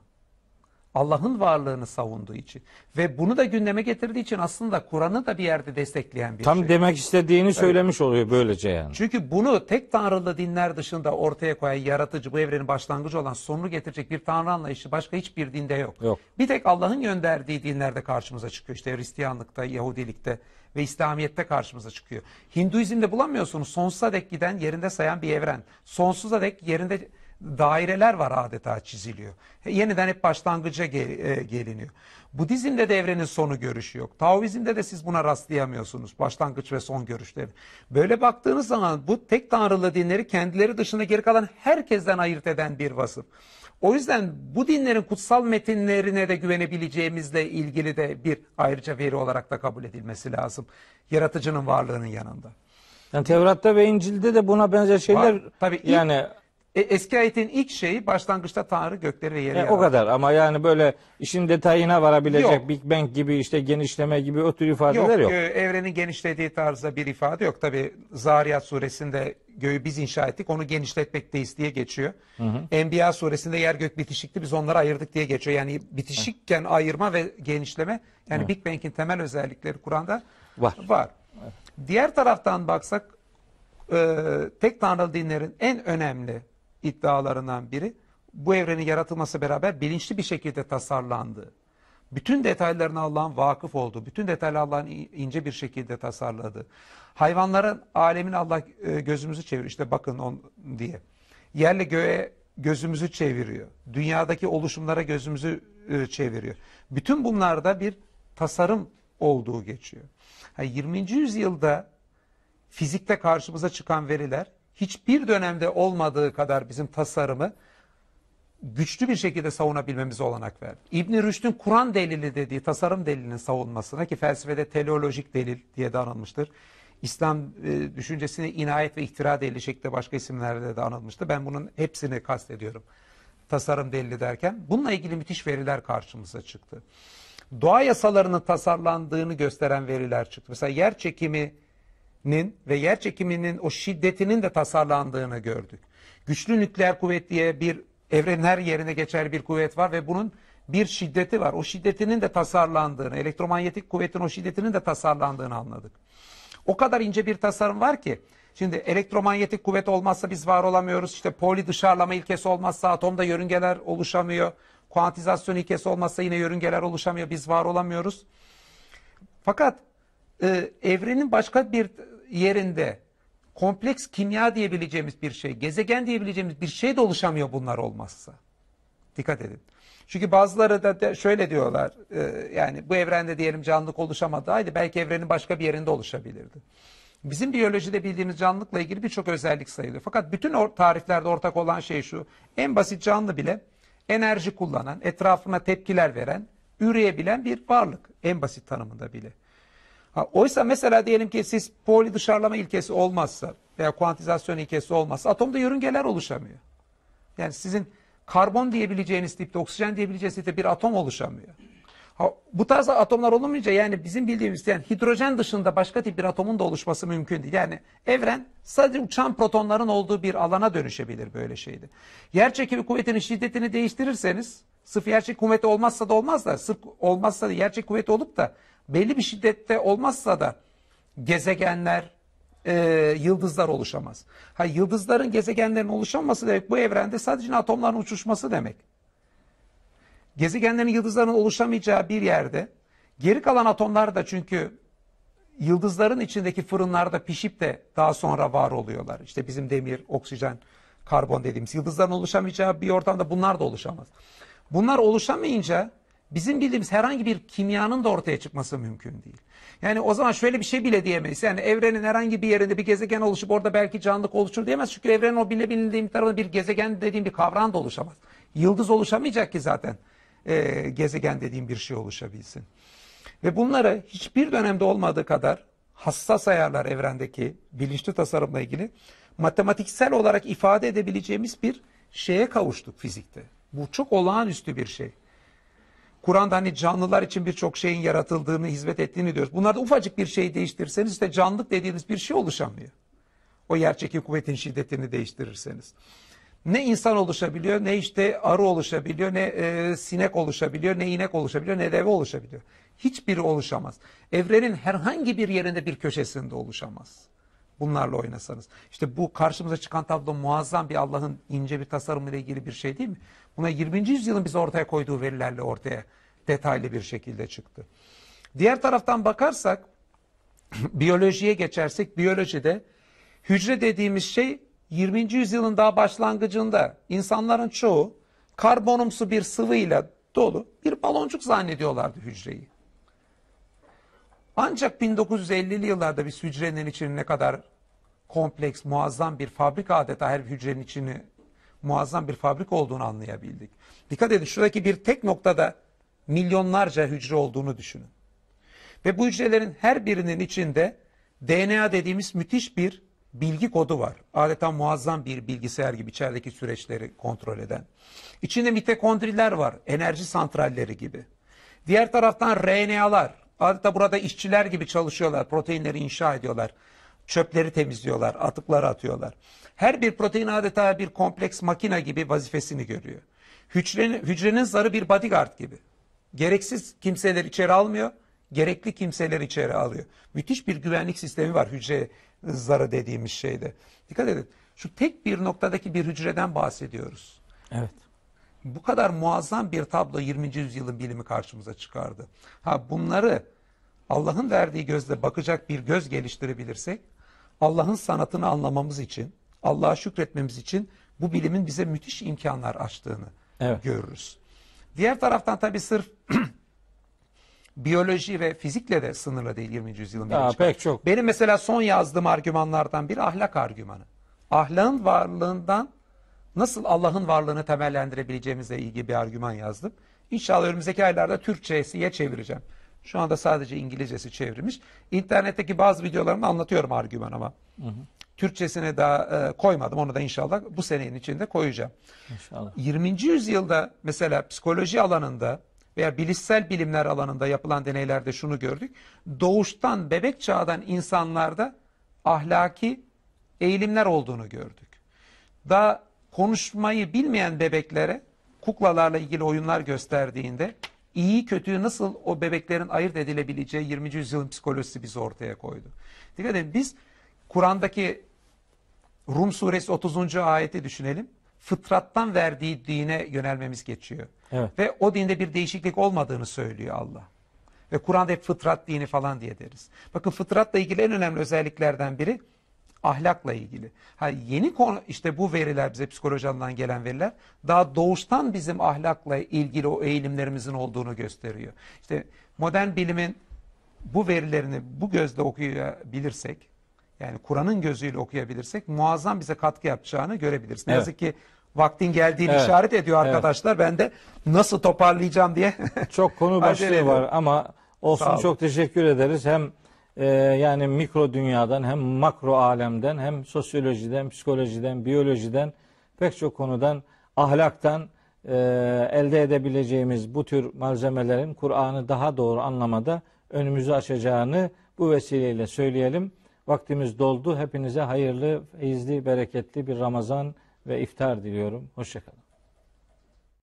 Allah'ın varlığını savunduğu için ve bunu da gündeme getirdiği için aslında Kur'an'ı da bir yerde destekleyen bir Tam şey. Tam demek istediğini evet. söylemiş oluyor böylece yani. Çünkü bunu tek tanrılı dinler dışında ortaya koyan yaratıcı bu evrenin başlangıcı olan sonunu getirecek bir tanrı anlayışı başka hiçbir dinde yok. yok. Bir tek Allah'ın gönderdiği dinlerde karşımıza çıkıyor. İşte Hristiyanlıkta, Yahudilikte ve İslamiyet'te karşımıza çıkıyor. Hinduizmde bulamıyorsunuz. Sonsuza dek giden yerinde sayan bir evren. Sonsuza dek yerinde daireler var adeta çiziliyor. E, yeniden hep başlangıca e, geliniyor. Budizm'de de evrenin sonu görüşü yok. Taoizm'de de siz buna rastlayamıyorsunuz. Başlangıç ve son görüşleri. Böyle baktığınız zaman bu tek tanrılı dinleri kendileri dışında geri kalan herkesten ayırt eden bir vasıf. O yüzden bu dinlerin kutsal metinlerine de güvenebileceğimizle ilgili de bir ayrıca veri olarak da kabul edilmesi lazım. Yaratıcının varlığının yanında. Yani Tevrat'ta ve İncil'de de buna benzer şeyler Var, tabii yani e, eski ayetin ilk şeyi başlangıçta Tanrı gökleri ve yeri e, O kadar ama yani böyle işin detayına varabilecek yok. Big Bang gibi işte genişleme gibi o tür ifadeler yok. Yok e, evrenin genişlediği tarzda bir ifade yok. Tabi Zariyat suresinde göğü biz inşa ettik onu genişletmek deyiz diye geçiyor. Hı hı. Enbiya suresinde yer gök bitişikti biz onları ayırdık diye geçiyor. Yani bitişikken hı. ayırma ve genişleme yani hı. Big Bang'in temel özellikleri Kur'an'da var. var. Diğer taraftan baksak e, tek tanrılı dinlerin en önemli iddialarından biri bu evrenin yaratılması beraber bilinçli bir şekilde tasarlandı. Bütün detaylarına Allah'ın vakıf oldu. Bütün detayları Allah'ın ince bir şekilde tasarladı. Hayvanların alemini Allah e, gözümüzü çevir işte bakın on diye. Yerle göğe gözümüzü çeviriyor. Dünyadaki oluşumlara gözümüzü e, çeviriyor. Bütün bunlarda bir tasarım olduğu geçiyor. 20. yüzyılda fizikte karşımıza çıkan veriler hiçbir dönemde olmadığı kadar bizim tasarımı güçlü bir şekilde savunabilmemize olanak verdi. İbn Rüşd'ün Kur'an delili dediği tasarım delilinin savunmasına ki felsefede teleolojik delil diye de anılmıştır. İslam e, düşüncesine inayet ve ihtira delili şeklinde başka isimlerde de anılmıştı. Ben bunun hepsini kastediyorum. Tasarım delili derken bununla ilgili müthiş veriler karşımıza çıktı. Doğa yasalarının tasarlandığını gösteren veriler çıktı. Mesela yer çekimi nin ve yer çekiminin o şiddetinin de tasarlandığını gördük. Güçlü nükleer kuvvet diye bir evrenin her yerine geçer bir kuvvet var ve bunun bir şiddeti var. O şiddetinin de tasarlandığını, elektromanyetik kuvvetin o şiddetinin de tasarlandığını anladık. O kadar ince bir tasarım var ki Şimdi elektromanyetik kuvvet olmazsa biz var olamıyoruz. İşte poli dışarılama ilkesi olmazsa atomda yörüngeler oluşamıyor. Kuantizasyon ilkesi olmazsa yine yörüngeler oluşamıyor. Biz var olamıyoruz. Fakat e, evrenin başka bir yerinde kompleks kimya diyebileceğimiz bir şey, gezegen diyebileceğimiz bir şey de oluşamıyor bunlar olmazsa. Dikkat edin. Çünkü bazıları da şöyle diyorlar, e, yani bu evrende diyelim canlılık oluşamadı, belki evrenin başka bir yerinde oluşabilirdi. Bizim biyolojide bildiğimiz canlılıkla ilgili birçok özellik sayılıyor. Fakat bütün tariflerde ortak olan şey şu, en basit canlı bile enerji kullanan, etrafına tepkiler veren, üreyebilen bir varlık. En basit tanımında bile. Ha, oysa mesela diyelim ki siz poli dışarılama ilkesi olmazsa veya kuantizasyon ilkesi olmazsa atomda yörüngeler oluşamıyor. Yani sizin karbon diyebileceğiniz tipte, oksijen diyebileceğiniz tipte bir atom oluşamıyor. Ha, bu tarzda atomlar olunmayınca yani bizim bildiğimiz yani hidrojen dışında başka tip bir atomun da oluşması mümkün değil. Yani evren sadece uçan protonların olduğu bir alana dönüşebilir böyle şeyde. Yerçekimi kuvvetinin şiddetini değiştirirseniz sırf yerçek kuvveti olmazsa da olmaz da sırf olmazsa da yerçek kuvveti olup da belli bir şiddette olmazsa da gezegenler, e, yıldızlar oluşamaz. Ha, yıldızların gezegenlerin oluşaması demek bu evrende sadece atomların uçuşması demek. Gezegenlerin yıldızların oluşamayacağı bir yerde geri kalan atomlar da çünkü yıldızların içindeki fırınlarda pişip de daha sonra var oluyorlar. İşte bizim demir, oksijen, karbon dediğimiz yıldızların oluşamayacağı bir ortamda bunlar da oluşamaz. Bunlar oluşamayınca bizim bildiğimiz herhangi bir kimyanın da ortaya çıkması mümkün değil. Yani o zaman şöyle bir şey bile diyemeyiz. Yani evrenin herhangi bir yerinde bir gezegen oluşup orada belki canlılık oluşur diyemez. Çünkü evrenin o bile bilebildiğim tarafında bir gezegen dediğim bir kavram da oluşamaz. Yıldız oluşamayacak ki zaten e, gezegen dediğim bir şey oluşabilsin. Ve bunları hiçbir dönemde olmadığı kadar hassas ayarlar evrendeki bilinçli tasarımla ilgili matematiksel olarak ifade edebileceğimiz bir şeye kavuştuk fizikte. Bu çok olağanüstü bir şey. Kur'an'da hani canlılar için birçok şeyin yaratıldığını, hizmet ettiğini diyoruz. Bunlarda ufacık bir şeyi değiştirirseniz işte canlılık dediğiniz bir şey oluşamıyor. O yerçekim kuvvetin şiddetini değiştirirseniz. Ne insan oluşabiliyor, ne işte arı oluşabiliyor, ne e, sinek oluşabiliyor, ne inek oluşabiliyor, ne deve oluşabiliyor. Hiçbiri oluşamaz. Evrenin herhangi bir yerinde bir köşesinde oluşamaz. Bunlarla oynasanız. İşte bu karşımıza çıkan tablo muazzam bir Allah'ın ince bir tasarımıyla ilgili bir şey değil mi? Buna 20. yüzyılın bize ortaya koyduğu verilerle ortaya detaylı bir şekilde çıktı. Diğer taraftan bakarsak [CLEARS THROAT] biyolojiye geçersek biyolojide hücre dediğimiz şey 20. yüzyılın daha başlangıcında insanların çoğu karbonumsu bir sıvıyla dolu bir baloncuk zannediyorlardı hücreyi. Ancak 1950'li yıllarda bir hücrenin içini ne kadar kompleks, muazzam bir fabrika adeta her hücrenin içini muazzam bir fabrika olduğunu anlayabildik. Dikkat edin şuradaki bir tek noktada milyonlarca hücre olduğunu düşünün. Ve bu hücrelerin her birinin içinde DNA dediğimiz müthiş bir bilgi kodu var. Adeta muazzam bir bilgisayar gibi içerideki süreçleri kontrol eden. İçinde mitokondriler var, enerji santralleri gibi. Diğer taraftan RNA'lar, adeta burada işçiler gibi çalışıyorlar, proteinleri inşa ediyorlar. Çöpleri temizliyorlar, atıkları atıyorlar. Her bir protein adeta bir kompleks makina gibi vazifesini görüyor. Hücrenin, hücrenin zarı bir bodyguard gibi. Gereksiz kimseler içeri almıyor, gerekli kimseler içeri alıyor. Müthiş bir güvenlik sistemi var hücre zarı dediğimiz şeyde. Dikkat edin. Şu tek bir noktadaki bir hücreden bahsediyoruz. Evet. Bu kadar muazzam bir tablo 20. yüzyılın bilimi karşımıza çıkardı. Ha bunları Allah'ın verdiği gözle bakacak bir göz geliştirebilirsek Allah'ın sanatını anlamamız için, Allah'a şükretmemiz için bu bilimin bize müthiş imkanlar açtığını evet. görürüz. Diğer taraftan tabii sırf [CLEARS THROAT] biyoloji ve fizikle de sınırlı değil 20. yüzyılın ya, pek çok. Benim mesela son yazdığım argümanlardan bir ahlak argümanı. Ahlakın varlığından nasıl Allah'ın varlığını temellendirebileceğimize ilgili bir argüman yazdım. İnşallah önümüzdeki aylarda Türkçe'ye çevireceğim. Şu anda sadece İngilizcesi çevrilmiş. İnternetteki bazı videolarımda anlatıyorum argüman ama. Hı hı. Türkçesine daha e, koymadım. Onu da inşallah bu senenin içinde koyacağım. İnşallah. 20. yüzyılda mesela psikoloji alanında veya bilişsel bilimler alanında yapılan deneylerde şunu gördük. Doğuştan bebek çağdan insanlarda ahlaki eğilimler olduğunu gördük. Daha konuşmayı bilmeyen bebeklere kuklalarla ilgili oyunlar gösterdiğinde iyi kötüyü nasıl o bebeklerin ayırt edilebileceği 20. yüzyılın psikolojisi bizi ortaya koydu. Dikkat edin biz Kur'an'daki Rum suresi 30. ayeti düşünelim. Fıtrattan verdiği dine yönelmemiz geçiyor. Evet. Ve o dinde bir değişiklik olmadığını söylüyor Allah. Ve Kur'an'da hep fıtrat dini falan diye deriz. Bakın fıtratla ilgili en önemli özelliklerden biri ahlakla ilgili. Ha yeni konu işte bu veriler bize psikoloji gelen veriler daha doğuştan bizim ahlakla ilgili o eğilimlerimizin olduğunu gösteriyor. İşte modern bilimin bu verilerini bu gözle okuyabilirsek yani Kur'an'ın gözüyle okuyabilirsek muazzam bize katkı yapacağını görebiliriz. Evet. yazık ki vaktin geldiğini evet. işaret ediyor arkadaşlar. Evet. Ben de nasıl toparlayacağım diye. çok konu [LAUGHS] başlığı var ama olsun çok teşekkür ederiz. Hem ee, yani mikro dünyadan hem makro alemden hem sosyolojiden, psikolojiden, biyolojiden pek çok konudan ahlaktan e, elde edebileceğimiz bu tür malzemelerin Kur'an'ı daha doğru anlamada önümüzü açacağını bu vesileyle söyleyelim. Vaktimiz doldu. Hepinize hayırlı, izli, bereketli bir Ramazan ve iftar diliyorum. Hoşçakalın.